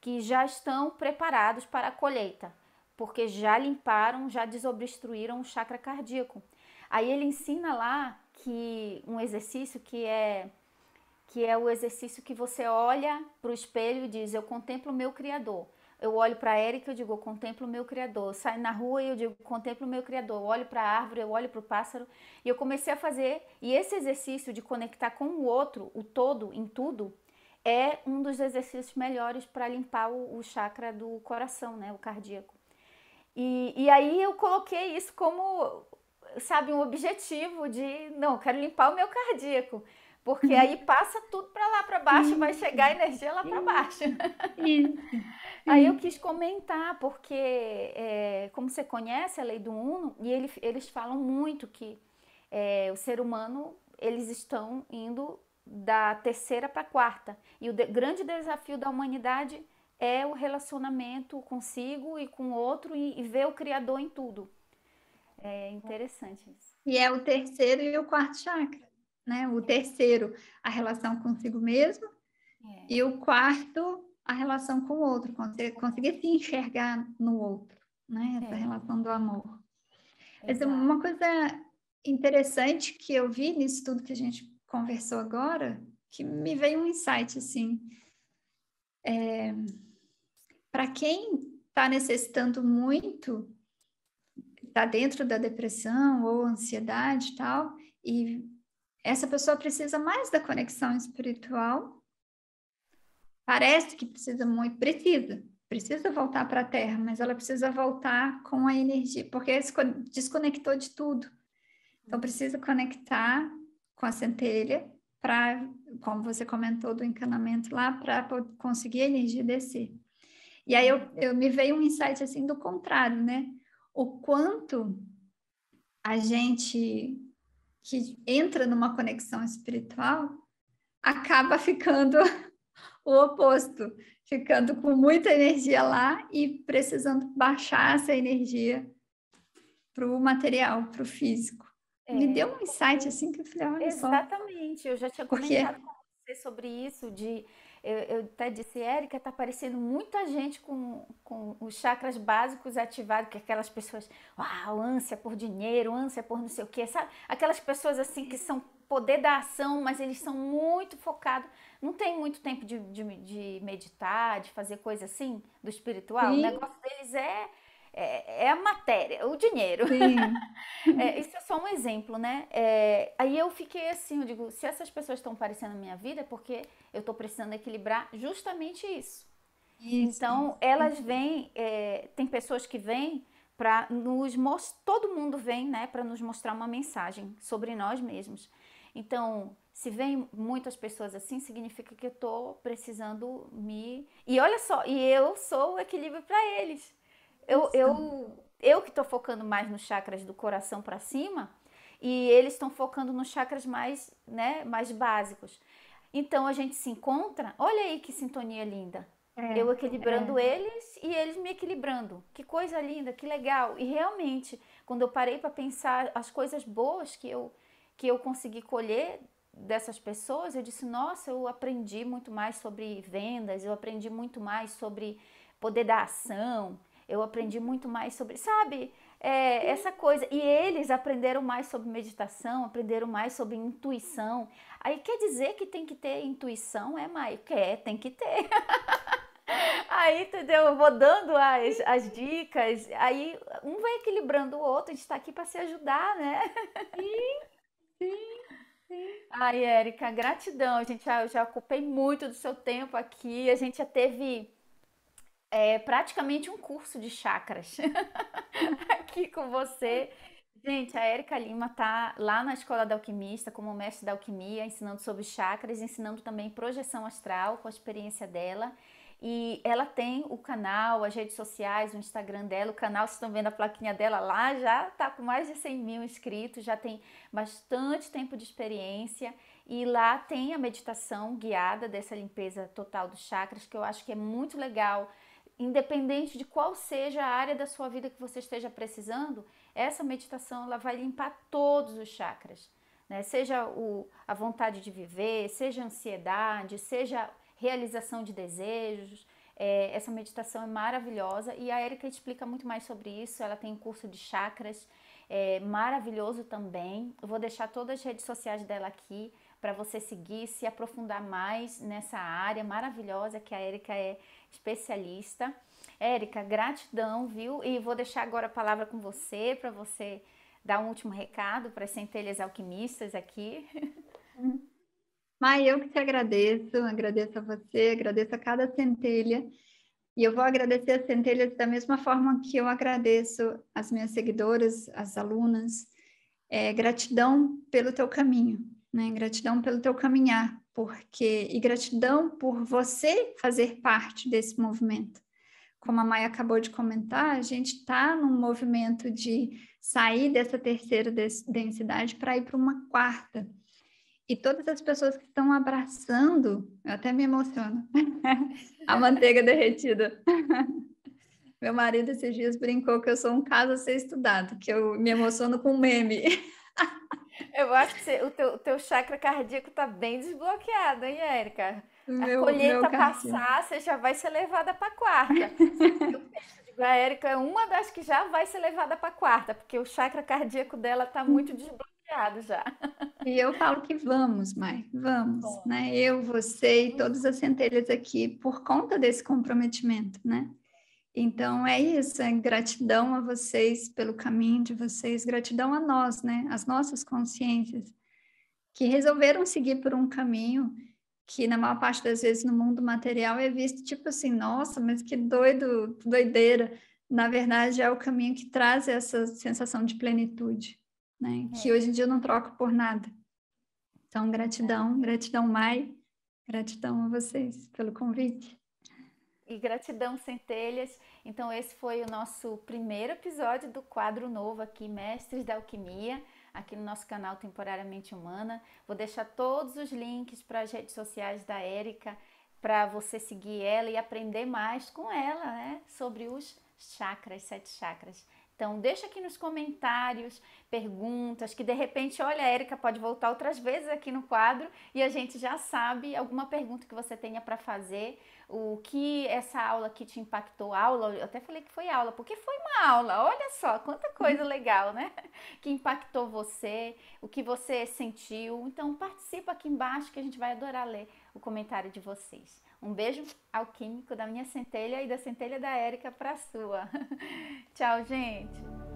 que já estão preparados para a colheita, porque já limparam, já desobstruíram o chakra cardíaco. Aí ele ensina lá que um exercício que é que é o exercício que você olha para o espelho e diz: Eu contemplo o meu Criador. Eu olho para Eric e eu digo: Eu contemplo o meu Criador. Eu saio na rua e eu digo: Contemplo o meu Criador. Eu olho para a árvore, eu olho para o pássaro. E eu comecei a fazer. E esse exercício de conectar com o outro, o todo, em tudo, é um dos exercícios melhores para limpar o, o, chakra do coração, né, o cardíaco. E, e aí eu coloquei isso como sabe, um objetivo de, não, quero limpar o meu cardíaco. Porque uhum. aí passa tudo para lá para baixo, vai chegar a energia lá para baixo. aí eu quis comentar, porque, é, como você conhece a lei do Uno, e ele, eles falam muito que é, o ser humano, eles estão indo da terceira para a quarta. E o de, grande desafio da humanidade é o relacionamento consigo e com o outro e, e ver o Criador em tudo. É interessante isso. E é o terceiro e o quarto chakra, né? O terceiro, a relação consigo mesmo, é. e o quarto, a relação com o outro, conseguir, conseguir se enxergar no outro, né? Essa é. relação do amor. Mas uma coisa interessante que eu vi nisso tudo que a gente conversou agora, que me veio um insight assim. É, Para quem está necessitando muito está dentro da depressão ou ansiedade e tal, e essa pessoa precisa mais da conexão espiritual. Parece que precisa muito, precisa, precisa voltar para a Terra, mas ela precisa voltar com a energia, porque se desconectou de tudo. Então precisa conectar com a centelha para, como você comentou do encanamento lá, para conseguir a energia descer. E aí eu, eu me veio um insight assim do contrário, né? o quanto a gente que entra numa conexão espiritual acaba ficando [laughs] o oposto, ficando com muita energia lá e precisando baixar essa energia para o material, para o físico. É. Me deu um insight assim que eu falei, olha Exatamente, só. eu já tinha comentado Porque... com você sobre isso, de eu, eu até disse, Érica, tá aparecendo muita gente com, com os chakras básicos ativados, que aquelas pessoas, uau, ânsia por dinheiro, ânsia por não sei o que, sabe? Aquelas pessoas assim que são poder da ação, mas eles são muito focados. Não tem muito tempo de, de, de meditar, de fazer coisa assim do espiritual. Sim. O negócio deles é é, é, é a matéria, o dinheiro. Sim. [laughs] é, isso é só um exemplo, né? É, aí eu fiquei assim, eu digo, se essas pessoas estão aparecendo na minha vida é porque eu estou precisando equilibrar justamente isso. isso então, isso. elas vêm, é, tem pessoas que vêm para nos mostrar, todo mundo vem, né, para nos mostrar uma mensagem sobre nós mesmos. Então, se vem muitas pessoas assim, significa que eu estou precisando me. E olha só, e eu sou o equilíbrio para eles. Eu, eu, eu que estou focando mais nos chakras do coração para cima e eles estão focando nos chakras mais, né, mais básicos. Então a gente se encontra. Olha aí que sintonia linda. É, eu equilibrando é. eles e eles me equilibrando. Que coisa linda, que legal. E realmente, quando eu parei para pensar as coisas boas que eu que eu consegui colher dessas pessoas, eu disse: "Nossa, eu aprendi muito mais sobre vendas, eu aprendi muito mais sobre poder da ação, eu aprendi muito mais sobre, sabe? É, essa coisa. E eles aprenderam mais sobre meditação, aprenderam mais sobre intuição. Aí quer dizer que tem que ter intuição, é, Mai? Quer, tem que ter. [laughs] aí, entendeu? Eu vou dando as, as dicas, aí um vai equilibrando o outro, a gente está aqui para se ajudar, né? Sim, sim. Sim. Ai, Érica, gratidão. A gente já, ah, eu já ocupei muito do seu tempo aqui. A gente já teve é praticamente um curso de chakras [laughs] aqui com você. Gente, a Érica Lima tá lá na Escola da Alquimista, como mestre da alquimia, ensinando sobre chakras, ensinando também projeção astral com a experiência dela. E ela tem o canal, as redes sociais, o Instagram dela, o canal, vocês estão vendo a plaquinha dela lá, já está com mais de 100 mil inscritos, já tem bastante tempo de experiência. E lá tem a meditação guiada dessa limpeza total dos chakras, que eu acho que é muito legal independente de qual seja a área da sua vida que você esteja precisando, essa meditação ela vai limpar todos os chakras, né? Seja o, a vontade de viver, seja a ansiedade, seja realização de desejos. É, essa meditação é maravilhosa e a Erika explica muito mais sobre isso. Ela tem um curso de chakras é, maravilhoso também. Eu vou deixar todas as redes sociais dela aqui para você seguir, se aprofundar mais nessa área maravilhosa que a Érica é especialista. Érica, gratidão, viu? E vou deixar agora a palavra com você para você dar um último recado para as centelhas alquimistas aqui. Mai, [laughs] eu que te agradeço, agradeço a você, agradeço a cada centelha. E eu vou agradecer as centelhas da mesma forma que eu agradeço as minhas seguidoras, as alunas. É, gratidão pelo teu caminho, né? Gratidão pelo teu caminhar, porque e gratidão por você fazer parte desse movimento. Como a Maia acabou de comentar, a gente está num movimento de sair dessa terceira densidade para ir para uma quarta. E todas as pessoas que estão abraçando, eu até me emociono, [laughs] a manteiga derretida. [laughs] Meu marido esses dias brincou que eu sou um caso a ser estudado, que eu me emociono com meme. [laughs] acho que você, o, teu, teu chakra cardíaco tá bem desbloqueado, hein, Érica? a colheita passar, você já vai ser levada para quarta. [laughs] a Érica é uma das que já vai ser levada para quarta, porque o chakra cardíaco dela tá muito desbloqueado já. E eu falo que vamos, mãe, vamos, Bom. né? Eu, você e todas as centelhas aqui, por conta desse comprometimento, né? Então é isso, é gratidão a vocês pelo caminho de vocês, gratidão a nós, né? As nossas consciências que resolveram seguir por um caminho que na maior parte das vezes no mundo material é visto tipo assim, nossa, mas que doido, doideira. Na verdade é o caminho que traz essa sensação de plenitude, né? É. Que hoje em dia eu não troco por nada. Então gratidão, é. gratidão Mai, gratidão a vocês pelo convite e gratidão centelhas. Então esse foi o nosso primeiro episódio do quadro novo aqui, Mestres da Alquimia, aqui no nosso canal Temporariamente Humana. Vou deixar todos os links para as redes sociais da Érica para você seguir ela e aprender mais com ela, né, sobre os chakras, sete chakras. Então, deixa aqui nos comentários perguntas que de repente, olha, a Érica pode voltar outras vezes aqui no quadro e a gente já sabe alguma pergunta que você tenha para fazer, o que essa aula aqui te impactou, aula, eu até falei que foi aula, porque foi uma aula, olha só, quanta coisa [laughs] legal, né? Que impactou você, o que você sentiu. Então, participa aqui embaixo que a gente vai adorar ler o comentário de vocês. Um beijo alquímico da minha centelha e da centelha da Érica para a sua. [laughs] Tchau, gente!